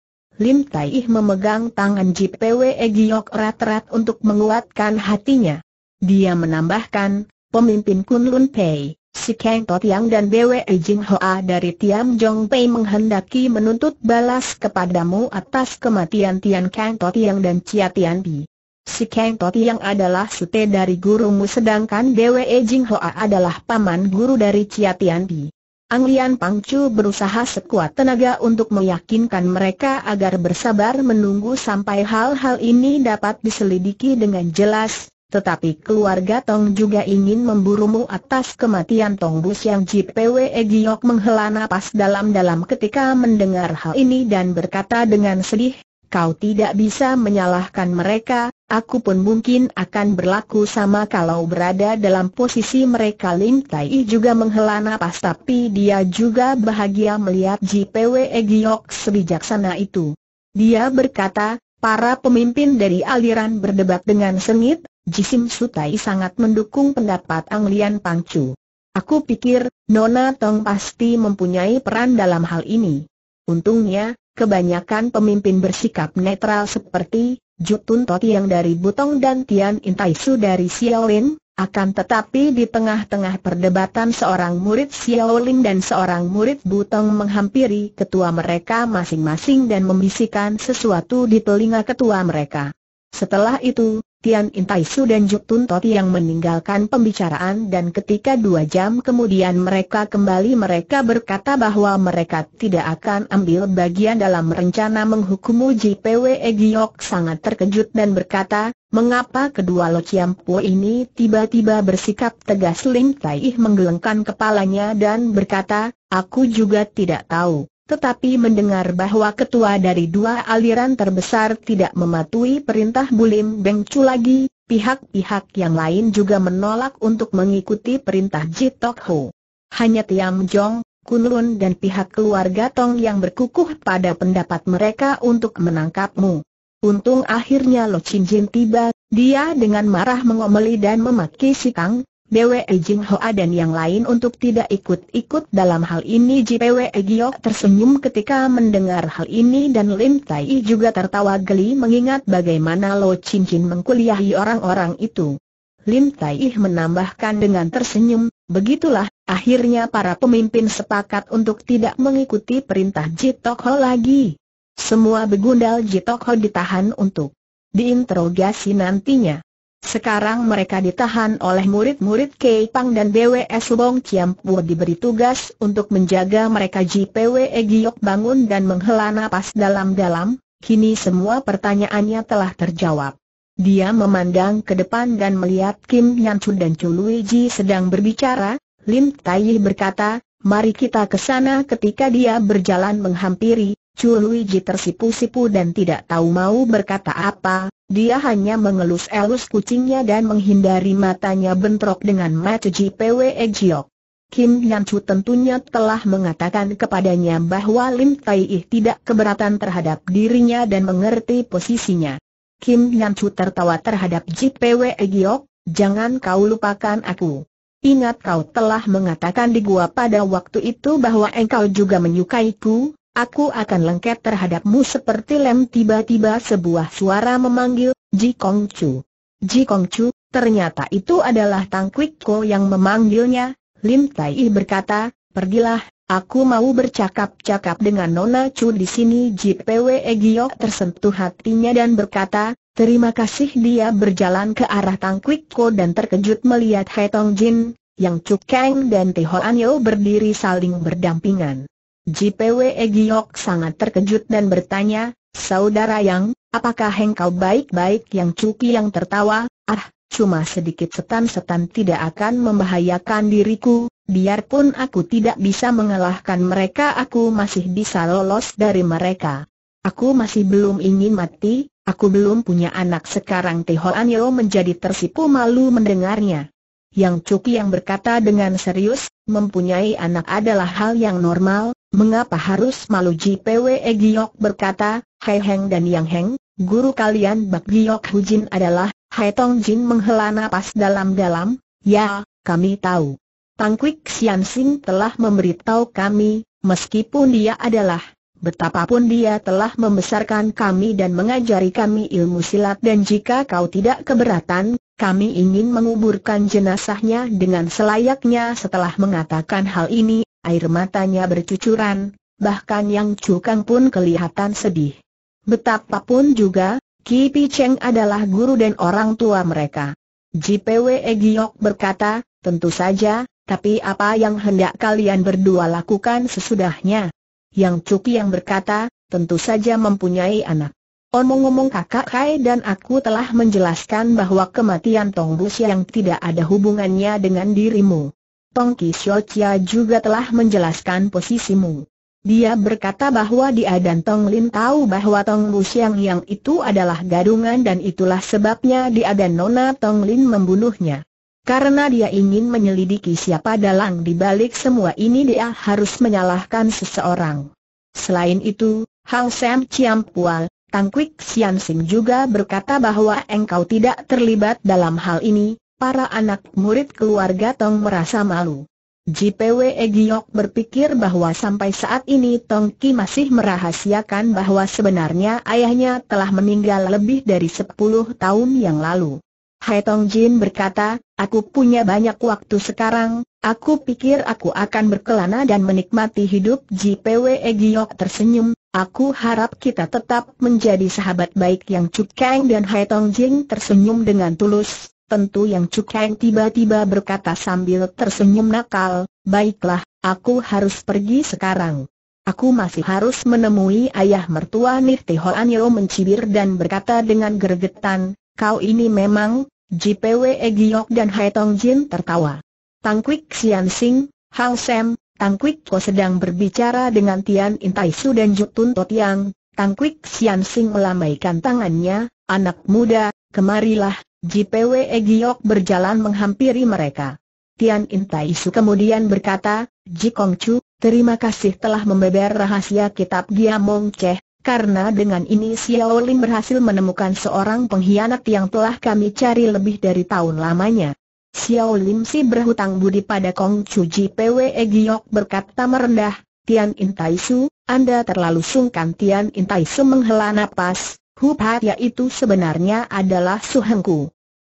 Lim Tai Ih memegang tangan JPW Giok rat-rat untuk menguatkan hatinya. Dia menambahkan, pemimpin Kunlun Pei, si Kang Totiang dan BWE Jing Hoa dari Tiam Jong Pei menghendaki menuntut balas kepadamu atas kematian Tian Kang Totiang dan Chia Tian Pi. Si Kang Totiang adalah sute dari gurumu sedangkan BWE Jing Hoa adalah paman guru dari Chia Tian Pi. Ang Lian Pangcu berusaha sekuat tenaga untuk meyakinkan mereka agar bersabar menunggu sampai hal-hal ini dapat diselidiki dengan jelas, tetapi keluarga Tong juga ingin memburumu atas kematian Tong Bus yang JPW Giok menghela napas dalam-dalam ketika mendengar hal ini dan berkata dengan sedih, kau tidak bisa menyalahkan mereka, aku pun mungkin akan berlaku sama kalau berada dalam posisi mereka Lim Tai juga menghela nafas tapi dia juga bahagia melihat JPW Egyok sebijaksana itu. Dia berkata, para pemimpin dari aliran berdebat dengan sengit, Jisim Sutai sangat mendukung pendapat Anglian Lian Pangcu. Aku pikir, Nona Tong pasti mempunyai peran dalam hal ini. Untungnya, kebanyakan pemimpin bersikap netral seperti Jutun Toti yang dari Butong dan Tian Intaisu dari Xiaolin, akan tetapi di tengah-tengah perdebatan seorang murid Xiaolin dan seorang murid Butong menghampiri ketua mereka masing-masing dan membisikkan sesuatu di telinga ketua mereka. Setelah itu, Tian Intaisu dan Juk Tun Toti yang meninggalkan pembicaraan dan ketika dua jam kemudian mereka kembali mereka berkata bahwa mereka tidak akan ambil bagian dalam rencana menghukum JPW Egyok sangat terkejut dan berkata, mengapa kedua Lo Chiampo ini tiba-tiba bersikap tegas Lim Tai menggelengkan kepalanya dan berkata, aku juga tidak tahu tetapi mendengar bahwa ketua dari dua aliran terbesar tidak mematuhi perintah Bulim Bengcu lagi, pihak-pihak yang lain juga menolak untuk mengikuti perintah Jitok Ho. Hanya Tiam Jong, Kunlun dan pihak keluarga Tong yang berkukuh pada pendapat mereka untuk menangkapmu. Untung akhirnya Lo Chin Jin tiba, dia dengan marah mengomeli dan memaki si Kang, BWE Jing Hoa dan yang lain untuk tidak ikut-ikut dalam hal ini JPWE Giok tersenyum ketika mendengar hal ini dan Lim Tai juga tertawa geli mengingat bagaimana Lo Cincin mengkuliahi orang-orang itu. Lim Tai menambahkan dengan tersenyum, begitulah, akhirnya para pemimpin sepakat untuk tidak mengikuti perintah Jitok Ho lagi. Semua begundal Jitok Ho ditahan untuk diinterogasi nantinya. Sekarang mereka ditahan oleh murid-murid Kei Pang dan BWS Bong Kiam Pu diberi tugas untuk menjaga mereka JPW e Giok bangun dan menghela napas dalam-dalam, kini semua pertanyaannya telah terjawab. Dia memandang ke depan dan melihat Kim Yan Chun dan Chu Luigi sedang berbicara, Lim Tai berkata, mari kita ke sana ketika dia berjalan menghampiri, Chu Luigi tersipu-sipu dan tidak tahu mau berkata apa, dia hanya mengelus-elus kucingnya dan menghindari matanya bentrok dengan Matsuji PW Egyok. Kim Nyan Chu tentunya telah mengatakan kepadanya bahwa Lim Tai Ih tidak keberatan terhadap dirinya dan mengerti posisinya. Kim Nyan Chu tertawa terhadap JPW Giok, jangan kau lupakan aku. Ingat kau telah mengatakan di gua pada waktu itu bahwa engkau juga menyukaiku, Aku akan lengket terhadapmu seperti lem tiba-tiba sebuah suara memanggil, Ji Kong Chu. Ji Kong Chu, ternyata itu adalah Tang Quick Ko yang memanggilnya, Lim Tai I berkata, pergilah, aku mau bercakap-cakap dengan Nona Chu di sini Ji Pwe Egyok tersentuh hatinya dan berkata, terima kasih dia berjalan ke arah Tang Quick Ko dan terkejut melihat He Tong Jin, yang Chu Kang dan Teho Hoan berdiri saling berdampingan. JPW Giok sangat terkejut dan bertanya, Saudara Yang, apakah engkau baik-baik yang Cuki yang tertawa, ah, cuma sedikit setan-setan tidak akan membahayakan diriku, biarpun aku tidak bisa mengalahkan mereka aku masih bisa lolos dari mereka. Aku masih belum ingin mati, aku belum punya anak sekarang Tehoan Yeo menjadi tersipu malu mendengarnya. Yang Cuki yang berkata dengan serius, mempunyai anak adalah hal yang normal, Mengapa harus malu JPW e Giok berkata, Hei Heng dan Yang Heng, guru kalian Bak Giok Jin adalah, Hai Tong Jin menghela nafas dalam-dalam, ya, kami tahu. Tangkwik Sian Sing telah memberitahu kami, meskipun dia adalah, betapapun dia telah membesarkan kami dan mengajari kami ilmu silat dan jika kau tidak keberatan, kami ingin menguburkan jenazahnya dengan selayaknya setelah mengatakan hal ini, air matanya bercucuran, bahkan Yang Cukang pun kelihatan sedih. Betapapun juga, Ki Pi Cheng adalah guru dan orang tua mereka. JPW e Giok berkata, tentu saja, tapi apa yang hendak kalian berdua lakukan sesudahnya? Yang Cuki yang berkata, tentu saja mempunyai anak. Omong-omong kakak Kai dan aku telah menjelaskan bahwa kematian Tong Bus yang tidak ada hubungannya dengan dirimu. Tong Tongki Chia juga telah menjelaskan posisimu. Dia berkata bahwa dia dan Tong Lin tahu bahwa Tong Lu Xiang yang itu adalah gadungan dan itulah sebabnya dia dan Nona Tong Lin membunuhnya. Karena dia ingin menyelidiki siapa dalang di balik semua ini dia harus menyalahkan seseorang. Selain itu, Hang Sam Chiam Pual, Tang Kwik Sian Sing juga berkata bahwa engkau tidak terlibat dalam hal ini, para anak murid keluarga Tong merasa malu. JPW Giok berpikir bahwa sampai saat ini Tong Ki masih merahasiakan bahwa sebenarnya ayahnya telah meninggal lebih dari 10 tahun yang lalu. Hai Tong Jin berkata, aku punya banyak waktu sekarang, aku pikir aku akan berkelana dan menikmati hidup JPW Giok tersenyum, aku harap kita tetap menjadi sahabat baik yang cukeng dan Hai Tong Jin tersenyum dengan tulus, Tentu yang Cukeng tiba-tiba berkata sambil tersenyum nakal, baiklah, aku harus pergi sekarang. Aku masih harus menemui ayah mertua Nirti Hoanyo mencibir dan berkata dengan gergetan, kau ini memang, JPW Egyok dan Hai Tong Jin tertawa. Kwik Sian Sing, Hang Sam, Kwik Ko sedang berbicara dengan Tian Intai Su dan Jutun Totiang, Kwik Sian Sing melambaikan tangannya, anak muda, kemarilah, JPW Giok berjalan menghampiri mereka. Tian Intaisu kemudian berkata, Ji Kong Chu, terima kasih telah membeber rahasia kitab Giamong karena dengan ini Xiao Lim berhasil menemukan seorang pengkhianat yang telah kami cari lebih dari tahun lamanya. Xiao Lim si berhutang budi pada Kong Chu Ji PWE Giok berkata merendah, Tian Intaisu, Anda terlalu sungkan Tian Intaisu menghela nafas. Hu yaitu sebenarnya adalah Su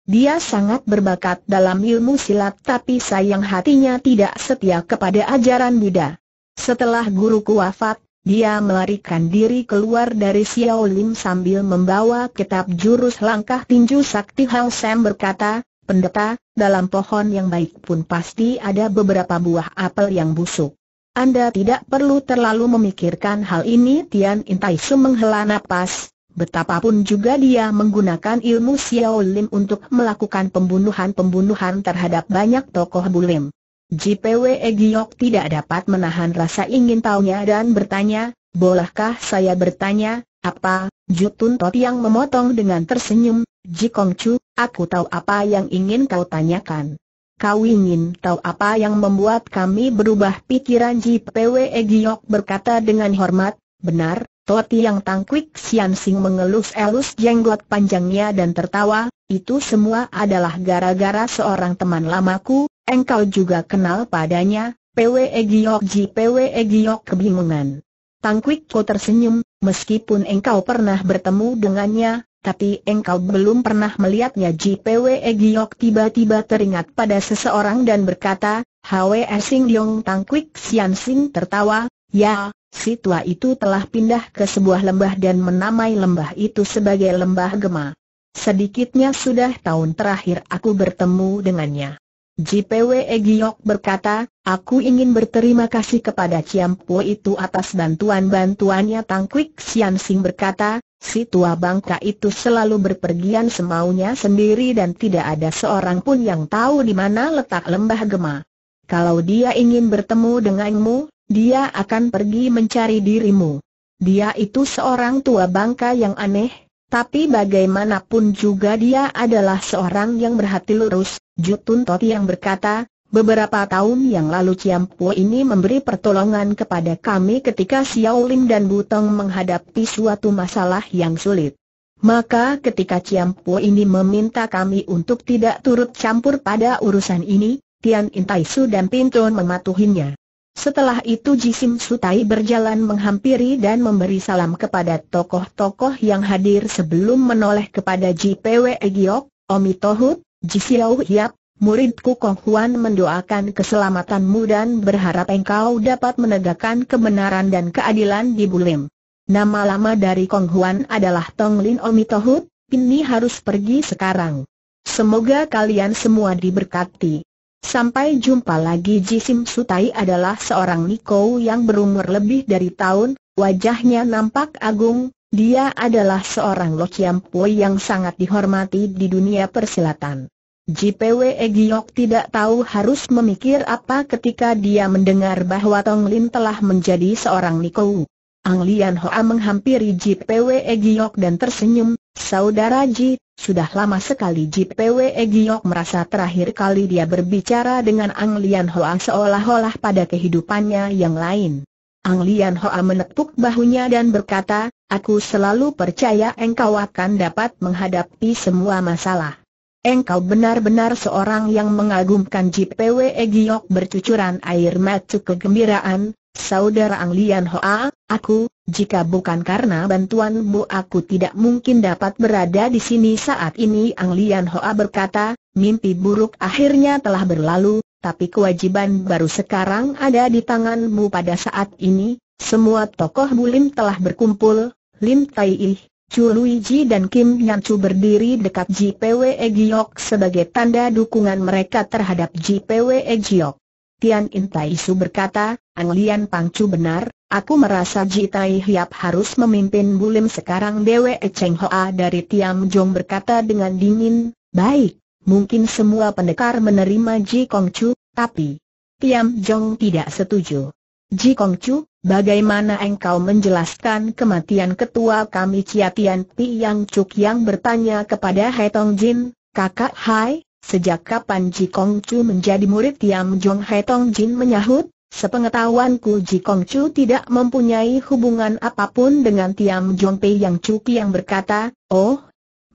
Dia sangat berbakat dalam ilmu silat tapi sayang hatinya tidak setia kepada ajaran Buddha. Setelah guruku wafat, dia melarikan diri keluar dari Lim sambil membawa kitab jurus langkah tinju sakti Hang Sam berkata, Pendeta, dalam pohon yang baik pun pasti ada beberapa buah apel yang busuk. Anda tidak perlu terlalu memikirkan hal ini Tian Intai Su menghela napas, Betapapun juga dia menggunakan ilmu Xiao Lim untuk melakukan pembunuhan-pembunuhan terhadap banyak tokoh Bulim. JPW Egyok tidak dapat menahan rasa ingin tahunya dan bertanya, bolehkah saya bertanya, apa, Jutun Tot yang memotong dengan tersenyum, Jikong Chu, aku tahu apa yang ingin kau tanyakan. Kau ingin tahu apa yang membuat kami berubah pikiran JPW Egyok berkata dengan hormat, benar, Toti yang tangkwik Sian Sing mengelus-elus jenggot panjangnya dan tertawa, itu semua adalah gara-gara seorang teman lamaku, engkau juga kenal padanya, PWE Giyok Ji PWE Giyok kebingungan. Tangkwik Ko tersenyum, meskipun engkau pernah bertemu dengannya, tapi engkau belum pernah melihatnya Ji PWE Giyok tiba-tiba teringat pada seseorang dan berkata, Hwe Sing Diong Tangkwik Sian Sing tertawa, ya, si tua itu telah pindah ke sebuah lembah dan menamai lembah itu sebagai Lembah Gema. Sedikitnya sudah tahun terakhir aku bertemu dengannya. JPW Egiok berkata, aku ingin berterima kasih kepada Ciampo itu atas bantuan-bantuannya Tangkwik Sian Sing berkata, si tua bangka itu selalu berpergian semaunya sendiri dan tidak ada seorang pun yang tahu di mana letak lembah gema. Kalau dia ingin bertemu denganmu, dia akan pergi mencari dirimu. Dia itu seorang tua bangka yang aneh, tapi bagaimanapun juga dia adalah seorang yang berhati lurus, Jutun Toti yang berkata, Beberapa tahun yang lalu Ciampo ini memberi pertolongan kepada kami ketika Xiao Lim dan Butong menghadapi suatu masalah yang sulit. Maka ketika Ciampo ini meminta kami untuk tidak turut campur pada urusan ini, Tian Intaisu dan Pintun mematuhinya. Setelah itu Jisim Sutai berjalan menghampiri dan memberi salam kepada tokoh-tokoh yang hadir sebelum menoleh kepada JPW Giok, Omi Tohut, Jisiau Hiap, Muridku Kong Huan mendoakan keselamatanmu dan berharap engkau dapat menegakkan kebenaran dan keadilan di Bulim. Nama lama dari Kong Huan adalah Tong Lin Omi Tohut, ini harus pergi sekarang. Semoga kalian semua diberkati. Sampai jumpa lagi Jisim Sutai adalah seorang Niko yang berumur lebih dari tahun, wajahnya nampak agung, dia adalah seorang Lo Po yang sangat dihormati di dunia persilatan. JPW Egyok tidak tahu harus memikir apa ketika dia mendengar bahwa Tong Lin telah menjadi seorang Niko. Ang Lian Hoa menghampiri JPW Egyok dan tersenyum, Saudara Ji, sudah lama sekali JPW Egyok merasa terakhir kali dia berbicara dengan Ang Lian Hoa seolah-olah pada kehidupannya yang lain. Ang Lian Hoa menepuk bahunya dan berkata, Aku selalu percaya engkau akan dapat menghadapi semua masalah. Engkau benar-benar seorang yang mengagumkan JPW Egyok bercucuran air mata kegembiraan, Saudara Ang Lian Hoa, aku, jika bukan karena bantuanmu aku tidak mungkin dapat berada di sini saat ini Ang Lian Hoa berkata, mimpi buruk akhirnya telah berlalu, tapi kewajiban baru sekarang ada di tanganmu pada saat ini, semua tokoh bulim telah berkumpul, Lim Tai Ih, Chu Luigi dan Kim Yan Chu berdiri dekat JPW Giok sebagai tanda dukungan mereka terhadap JPW Giok. Tian Intai Su berkata, An Lian Pangcu benar, aku merasa Jitai Hiap harus memimpin Bulim sekarang Dewe Cheng Hoa dari Tiam Jong berkata dengan dingin, baik, mungkin semua pendekar menerima Ji Kong Chu, tapi Tiam Jong tidak setuju. Ji Kong Chu, bagaimana engkau menjelaskan kematian ketua kami Chia Tian Pi Yang Cuk yang bertanya kepada Hai Tong Jin, kakak Hai, sejak kapan Ji Kong Chu menjadi murid Tiam Jong Hai Tong Jin menyahut, Sepengetahuanku Ji Kong Chu tidak mempunyai hubungan apapun dengan Tiam Jong Pei yang Ki yang berkata, Oh,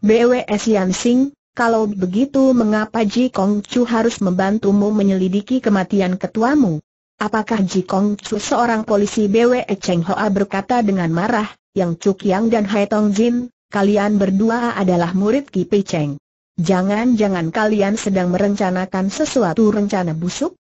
BWS Yan Sing, kalau begitu mengapa Ji Kong Chu harus membantumu menyelidiki kematian ketuamu? Apakah Ji Kong Chu seorang polisi BWS Cheng Hoa berkata dengan marah, yang Chu Yang dan Hai Tong Jin, kalian berdua adalah murid Ki Pei Cheng. Jangan-jangan kalian sedang merencanakan sesuatu rencana busuk?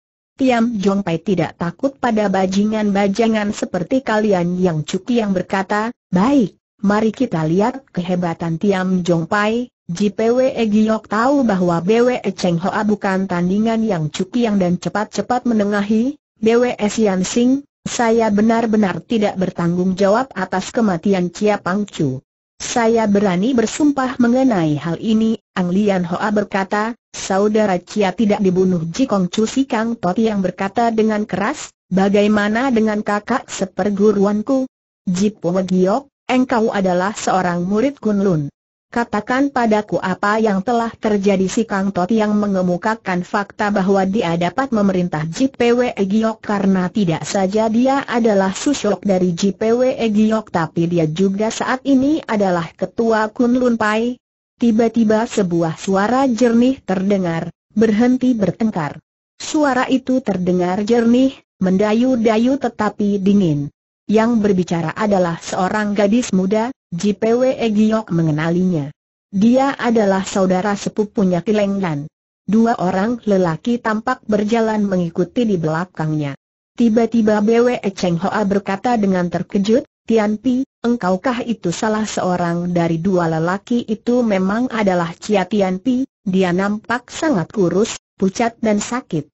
Tiam Jong Pai tidak takut pada bajingan-bajingan seperti kalian yang cuki yang berkata, baik, mari kita lihat kehebatan Tiam Jong Jongpai. JPW Egyok tahu bahwa BWE Cheng Hoa bukan tandingan yang cuki yang dan cepat-cepat menengahi, BWE Sian Sing, saya benar-benar tidak bertanggung jawab atas kematian Cia Pang Chu. Saya berani bersumpah mengenai hal ini, Ang Lian Hoa berkata, saudara Chia tidak dibunuh Jikong Chu Si Kang Tot yang berkata dengan keras, bagaimana dengan kakak seperguruanku? Jipo Giok, engkau adalah seorang murid Kunlun. Katakan padaku apa yang telah terjadi si Kang Tot yang mengemukakan fakta bahwa dia dapat memerintah JPW Giok karena tidak saja dia adalah susyok dari JPW Giok tapi dia juga saat ini adalah ketua Kunlun Pai. Tiba-tiba sebuah suara jernih terdengar, berhenti bertengkar. Suara itu terdengar jernih, mendayu-dayu tetapi dingin. Yang berbicara adalah seorang gadis muda, JPW Egyok mengenalinya. Dia adalah saudara sepupunya Kilenggan. Dua orang lelaki tampak berjalan mengikuti di belakangnya. Tiba-tiba BW Cheng Hoa berkata dengan terkejut, Tian Pi, engkaukah itu salah seorang dari dua lelaki itu memang adalah Cia Tian Pi, dia nampak sangat kurus, pucat dan sakit.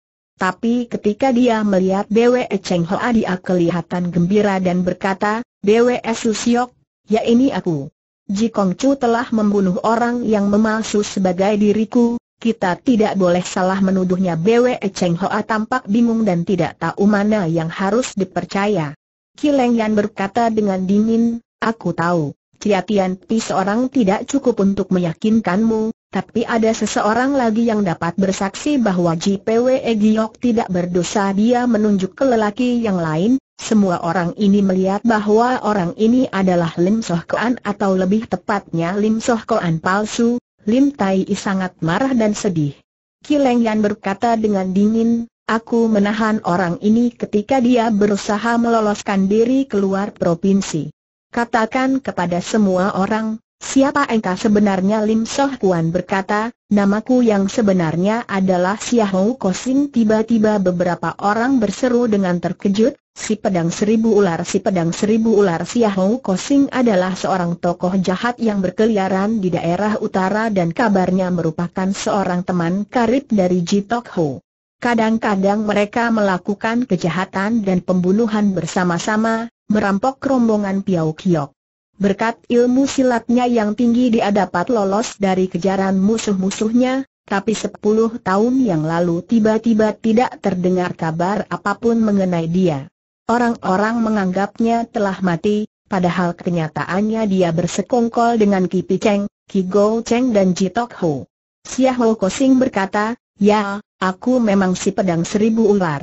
Tapi ketika dia melihat Bwe Cheng Hoa dia kelihatan gembira dan berkata, Bwe Siok, ya ini aku. Ji Kong Chu telah membunuh orang yang memalsu sebagai diriku, kita tidak boleh salah menuduhnya Bwe Cheng Hoa tampak bingung dan tidak tahu mana yang harus dipercaya. Kileng Yan berkata dengan dingin, aku tahu. Kiatian Pi seorang tidak cukup untuk meyakinkanmu, tapi ada seseorang lagi yang dapat bersaksi bahwa JPW Giok tidak berdosa dia menunjuk ke lelaki yang lain, semua orang ini melihat bahwa orang ini adalah Lim Soh Koan atau lebih tepatnya Lim Soh Koan palsu, Lim Tai sangat marah dan sedih. Kileng Yan berkata dengan dingin, aku menahan orang ini ketika dia berusaha meloloskan diri keluar provinsi. Katakan kepada semua orang, siapa engkau sebenarnya Lim Soh Kuan berkata, namaku yang sebenarnya adalah Siahou Kosing Tiba-tiba beberapa orang berseru dengan terkejut, si pedang seribu ular Si pedang seribu ular Siahou Kosing adalah seorang tokoh jahat yang berkeliaran di daerah utara dan kabarnya merupakan seorang teman karib dari Jitok Ho. Kadang-kadang mereka melakukan kejahatan dan pembunuhan bersama-sama, merampok rombongan Piau Kiok. Berkat ilmu silatnya yang tinggi dia dapat lolos dari kejaran musuh-musuhnya, tapi sepuluh tahun yang lalu tiba-tiba tidak terdengar kabar apapun mengenai dia. Orang-orang menganggapnya telah mati, padahal kenyataannya dia bersekongkol dengan Ki Picheng, Ki Go Cheng dan Ji Tok Ho. Xiao Kosing berkata, Ya, aku memang si pedang seribu ular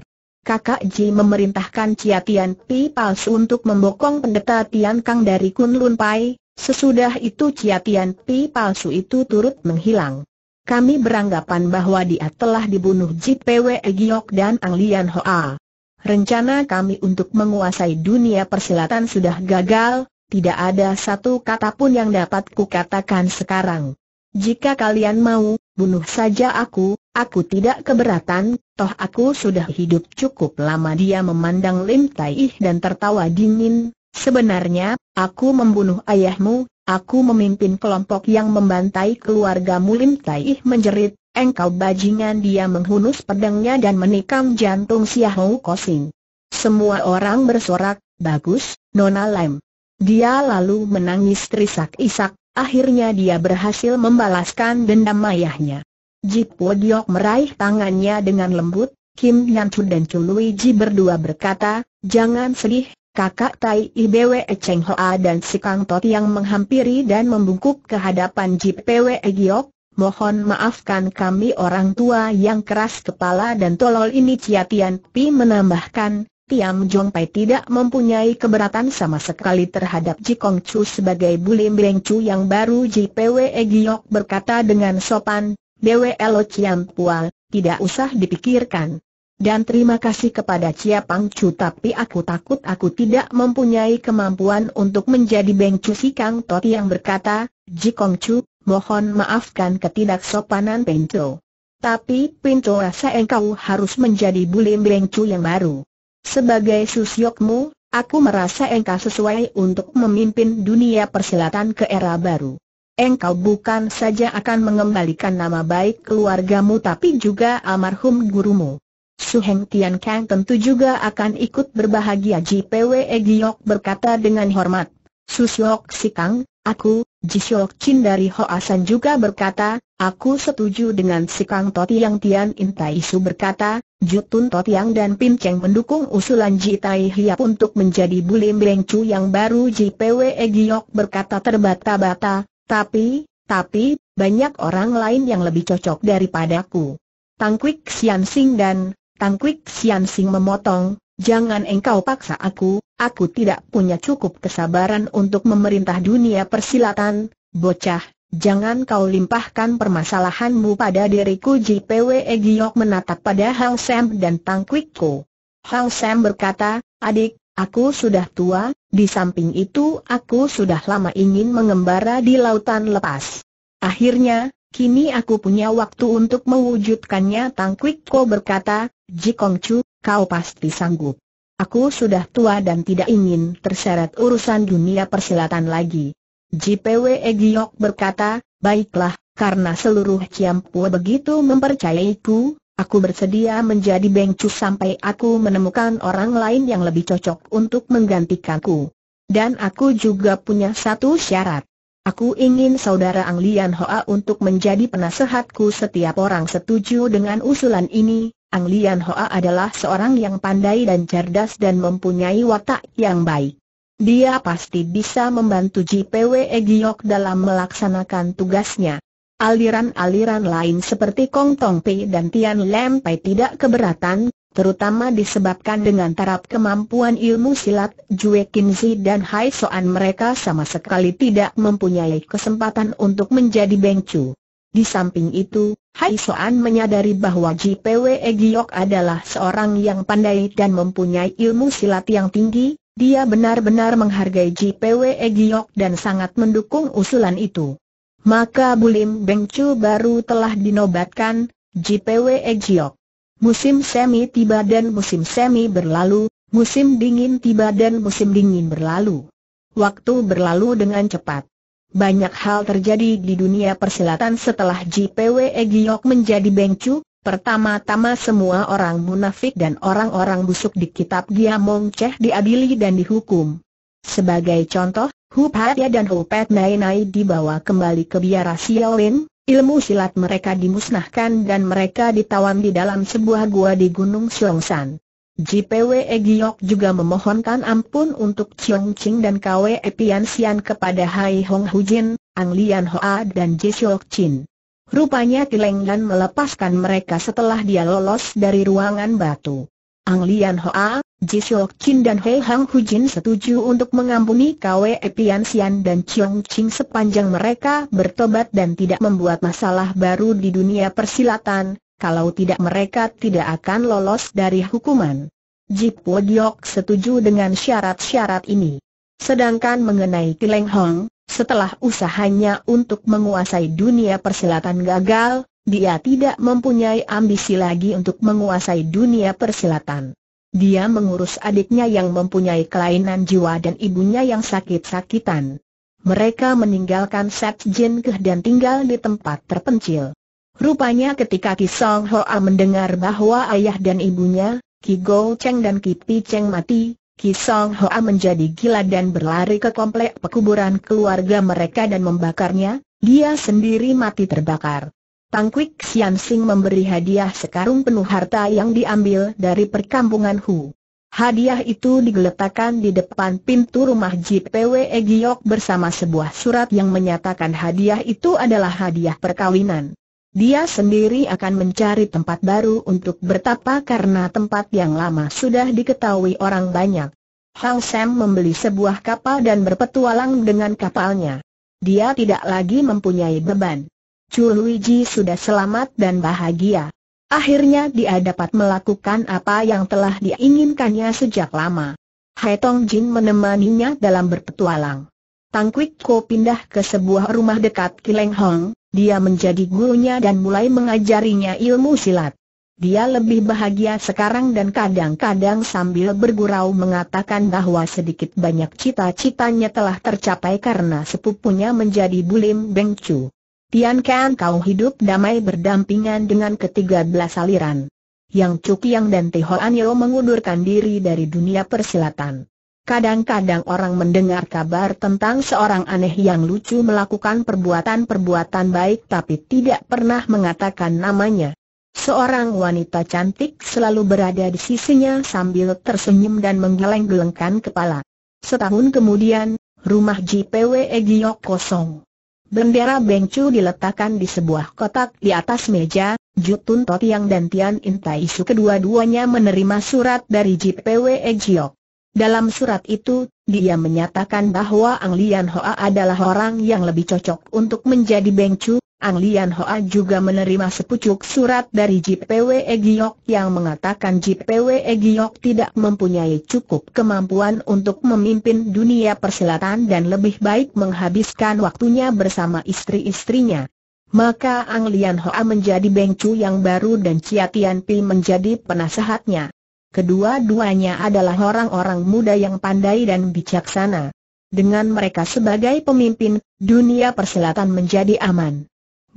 kakak Ji memerintahkan Chia Tian Pi palsu untuk membokong pendeta Tian Kang dari Lun Pai, sesudah itu Chia Tian Pi palsu itu turut menghilang. Kami beranggapan bahwa dia telah dibunuh Ji Pwe Giok dan Ang Lian Hoa. Rencana kami untuk menguasai dunia persilatan sudah gagal, tidak ada satu kata pun yang dapat kukatakan sekarang. Jika kalian mau, bunuh saja aku, aku tidak keberatan, toh aku sudah hidup cukup lama dia memandang Lim Tai dan tertawa dingin, sebenarnya, aku membunuh ayahmu, aku memimpin kelompok yang membantai keluargamu Lim Tai menjerit, engkau bajingan dia menghunus pedangnya dan menikam jantung Xiahou Kosing. Semua orang bersorak, bagus, Nona Lam. Dia lalu menangis terisak-isak, Akhirnya dia berhasil membalaskan dendam ayahnya. Jip Wogyok meraih tangannya dengan lembut, Kim Chu dan Chuluiji berdua berkata, Jangan sedih, kakak Tai Ibwe Cheng Hoa dan si Kang Tot yang menghampiri dan membungkuk ke hadapan Jip Pwe Giok, mohon maafkan kami orang tua yang keras kepala dan tolol ini Cia Pi menambahkan, Tiam Jong Pai tidak mempunyai keberatan sama sekali terhadap Ji Kong Chu sebagai Bulim Beng Chu yang baru Ji Pwe Giok berkata dengan sopan, Dewe Elo Pual, tidak usah dipikirkan. Dan terima kasih kepada Chia Pang Chu tapi aku takut aku tidak mempunyai kemampuan untuk menjadi Beng Chu si Kang Toti yang berkata, Ji Kong Chu, mohon maafkan ketidaksopanan Pinto. Tapi Pinto rasa engkau harus menjadi Bulim Beng Chu yang baru. Sebagai susyokmu, aku merasa engkau sesuai untuk memimpin dunia persilatan ke era baru. Engkau bukan saja akan mengembalikan nama baik keluargamu tapi juga almarhum gurumu. Su Heng Tian Kang tentu juga akan ikut berbahagia JPW Giok berkata dengan hormat. Su Siok Si Kang, aku, Ji Siok Chin dari Hoa San juga berkata, Aku setuju dengan si Kang yang Tian Intai Su berkata, Jutun Totiang dan Pin Cheng mendukung usulan Ji Tai Hiap untuk menjadi Bulim Beng Chu yang baru Ji Pwe Giok berkata terbata-bata, tapi, tapi, banyak orang lain yang lebih cocok daripadaku. Tangkwik Sian Sing dan, Tang Tangkwik Sian Sing memotong, jangan engkau paksa aku, aku tidak punya cukup kesabaran untuk memerintah dunia persilatan, bocah, Jangan kau limpahkan permasalahanmu pada diriku JPW Giok menatap pada Hang Sam dan Tang Kwik Ko. Hang Sam berkata, adik, aku sudah tua, di samping itu aku sudah lama ingin mengembara di lautan lepas. Akhirnya, kini aku punya waktu untuk mewujudkannya Tang Kwik berkata, Jikong Chu, kau pasti sanggup. Aku sudah tua dan tidak ingin terseret urusan dunia persilatan lagi. JPW Giok berkata, baiklah, karena seluruh Ciampu begitu mempercayaiku, aku bersedia menjadi bengcu sampai aku menemukan orang lain yang lebih cocok untuk menggantikanku. Dan aku juga punya satu syarat. Aku ingin saudara Ang Lian Hoa untuk menjadi penasehatku setiap orang setuju dengan usulan ini. Ang Lian Hoa adalah seorang yang pandai dan cerdas dan mempunyai watak yang baik dia pasti bisa membantu JPW Giok dalam melaksanakan tugasnya. Aliran-aliran lain seperti Kong Tong Pei dan Tian Lem Pai tidak keberatan, terutama disebabkan dengan taraf kemampuan ilmu silat Jue Zi dan Hai Soan mereka sama sekali tidak mempunyai kesempatan untuk menjadi bengcu. Di samping itu, Hai Soan menyadari bahwa JPW Giok adalah seorang yang pandai dan mempunyai ilmu silat yang tinggi, dia benar-benar menghargai JPW Giok dan sangat mendukung usulan itu. Maka Bulim Bengcu baru telah dinobatkan, JPW Giok. Musim semi tiba dan musim semi berlalu, musim dingin tiba dan musim dingin berlalu. Waktu berlalu dengan cepat. Banyak hal terjadi di dunia persilatan setelah JPW Giok menjadi Bengcu, Pertama-tama semua orang munafik dan orang-orang busuk di kitab Giamong Cheh diadili dan dihukum. Sebagai contoh, Hu Paya dan Hu Pet Nai Nai dibawa kembali ke biara Xiaolin, ilmu silat mereka dimusnahkan dan mereka ditawan di dalam sebuah gua di Gunung San. JPW Giok juga memohonkan ampun untuk Chiong Ching dan KW Pian Sian kepada Hai Hong Hu Jin, Ang Lian Hoa dan Ji Chin. Rupanya Kileng Lan melepaskan mereka setelah dia lolos dari ruangan batu. Ang Lian Hoa, Ji Siok Chin dan Hei Hang Jin setuju untuk mengampuni Kwe Pian Xian dan Chiong Ching sepanjang mereka bertobat dan tidak membuat masalah baru di dunia persilatan, kalau tidak mereka tidak akan lolos dari hukuman. Ji Po Diok setuju dengan syarat-syarat ini. Sedangkan mengenai Kileng Hong, setelah usahanya untuk menguasai dunia persilatan gagal, dia tidak mempunyai ambisi lagi untuk menguasai dunia persilatan. Dia mengurus adiknya yang mempunyai kelainan jiwa dan ibunya yang sakit-sakitan. Mereka meninggalkan Set Jin dan tinggal di tempat terpencil. Rupanya ketika Ki Song Hoa mendengar bahwa ayah dan ibunya, Ki Go Cheng dan Ki Pi Cheng mati, Kisong Hoa menjadi gila dan berlari ke komplek pekuburan keluarga mereka dan membakarnya, dia sendiri mati terbakar. Tang Kwik Sian Sing memberi hadiah sekarung penuh harta yang diambil dari perkampungan Hu. Hadiah itu digeletakkan di depan pintu rumah JPW Egyok bersama sebuah surat yang menyatakan hadiah itu adalah hadiah perkawinan. Dia sendiri akan mencari tempat baru untuk bertapa karena tempat yang lama sudah diketahui orang banyak. Hang Sam membeli sebuah kapal dan berpetualang dengan kapalnya. Dia tidak lagi mempunyai beban. Chu Luigi sudah selamat dan bahagia. Akhirnya dia dapat melakukan apa yang telah diinginkannya sejak lama. Hai Tong Jin menemaninya dalam berpetualang. Tang Tangkwik Ko pindah ke sebuah rumah dekat Kileng Hong, dia menjadi gurunya dan mulai mengajarinya ilmu silat. Dia lebih bahagia sekarang dan kadang-kadang sambil bergurau mengatakan bahwa sedikit banyak cita-citanya telah tercapai karena sepupunya menjadi Bulim bengcu. Tian Kan kau hidup damai berdampingan dengan ketiga belas aliran. Yang Yang dan Tehoan Anyo mengundurkan diri dari dunia persilatan. Kadang-kadang orang mendengar kabar tentang seorang aneh yang lucu melakukan perbuatan-perbuatan baik tapi tidak pernah mengatakan namanya. Seorang wanita cantik selalu berada di sisinya sambil tersenyum dan menggeleng-gelengkan kepala. Setahun kemudian, rumah JPW Egyok kosong. Bendera Bengcu diletakkan di sebuah kotak di atas meja, Jutun Totiang dan Tian Intai Su kedua-duanya menerima surat dari JPW Egyok. Dalam surat itu, dia menyatakan bahwa Ang Lian Hoa adalah orang yang lebih cocok untuk menjadi Bengcu. Ang Lian Hoa juga menerima sepucuk surat dari JPW Egyok yang mengatakan JPW Egyok tidak mempunyai cukup kemampuan untuk memimpin dunia persilatan dan lebih baik menghabiskan waktunya bersama istri-istrinya. Maka Ang Lian Hoa menjadi Bengcu yang baru dan Chia Tian Pi menjadi penasehatnya. Kedua-duanya adalah orang-orang muda yang pandai dan bijaksana. Dengan mereka sebagai pemimpin, dunia persilatan menjadi aman.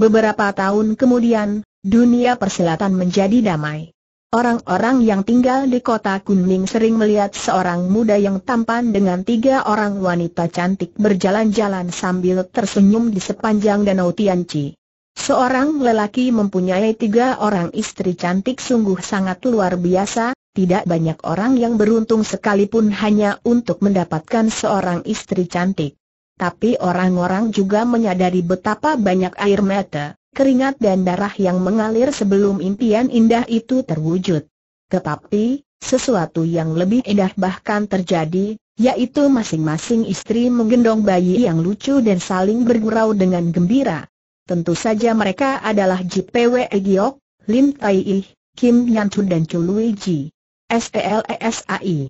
Beberapa tahun kemudian, dunia persilatan menjadi damai. Orang-orang yang tinggal di kota Kunming sering melihat seorang muda yang tampan dengan tiga orang wanita cantik berjalan-jalan sambil tersenyum di sepanjang danau Tianchi. Seorang lelaki mempunyai tiga orang istri cantik sungguh sangat luar biasa, tidak banyak orang yang beruntung sekalipun hanya untuk mendapatkan seorang istri cantik. Tapi orang-orang juga menyadari betapa banyak air mata, keringat dan darah yang mengalir sebelum impian indah itu terwujud. Tetapi, sesuatu yang lebih indah bahkan terjadi, yaitu masing-masing istri menggendong bayi yang lucu dan saling bergurau dengan gembira. Tentu saja mereka adalah JPW Egyok, Lim Tai Ih, Kim Yan dan Chu Lui Ji. SPLESAI.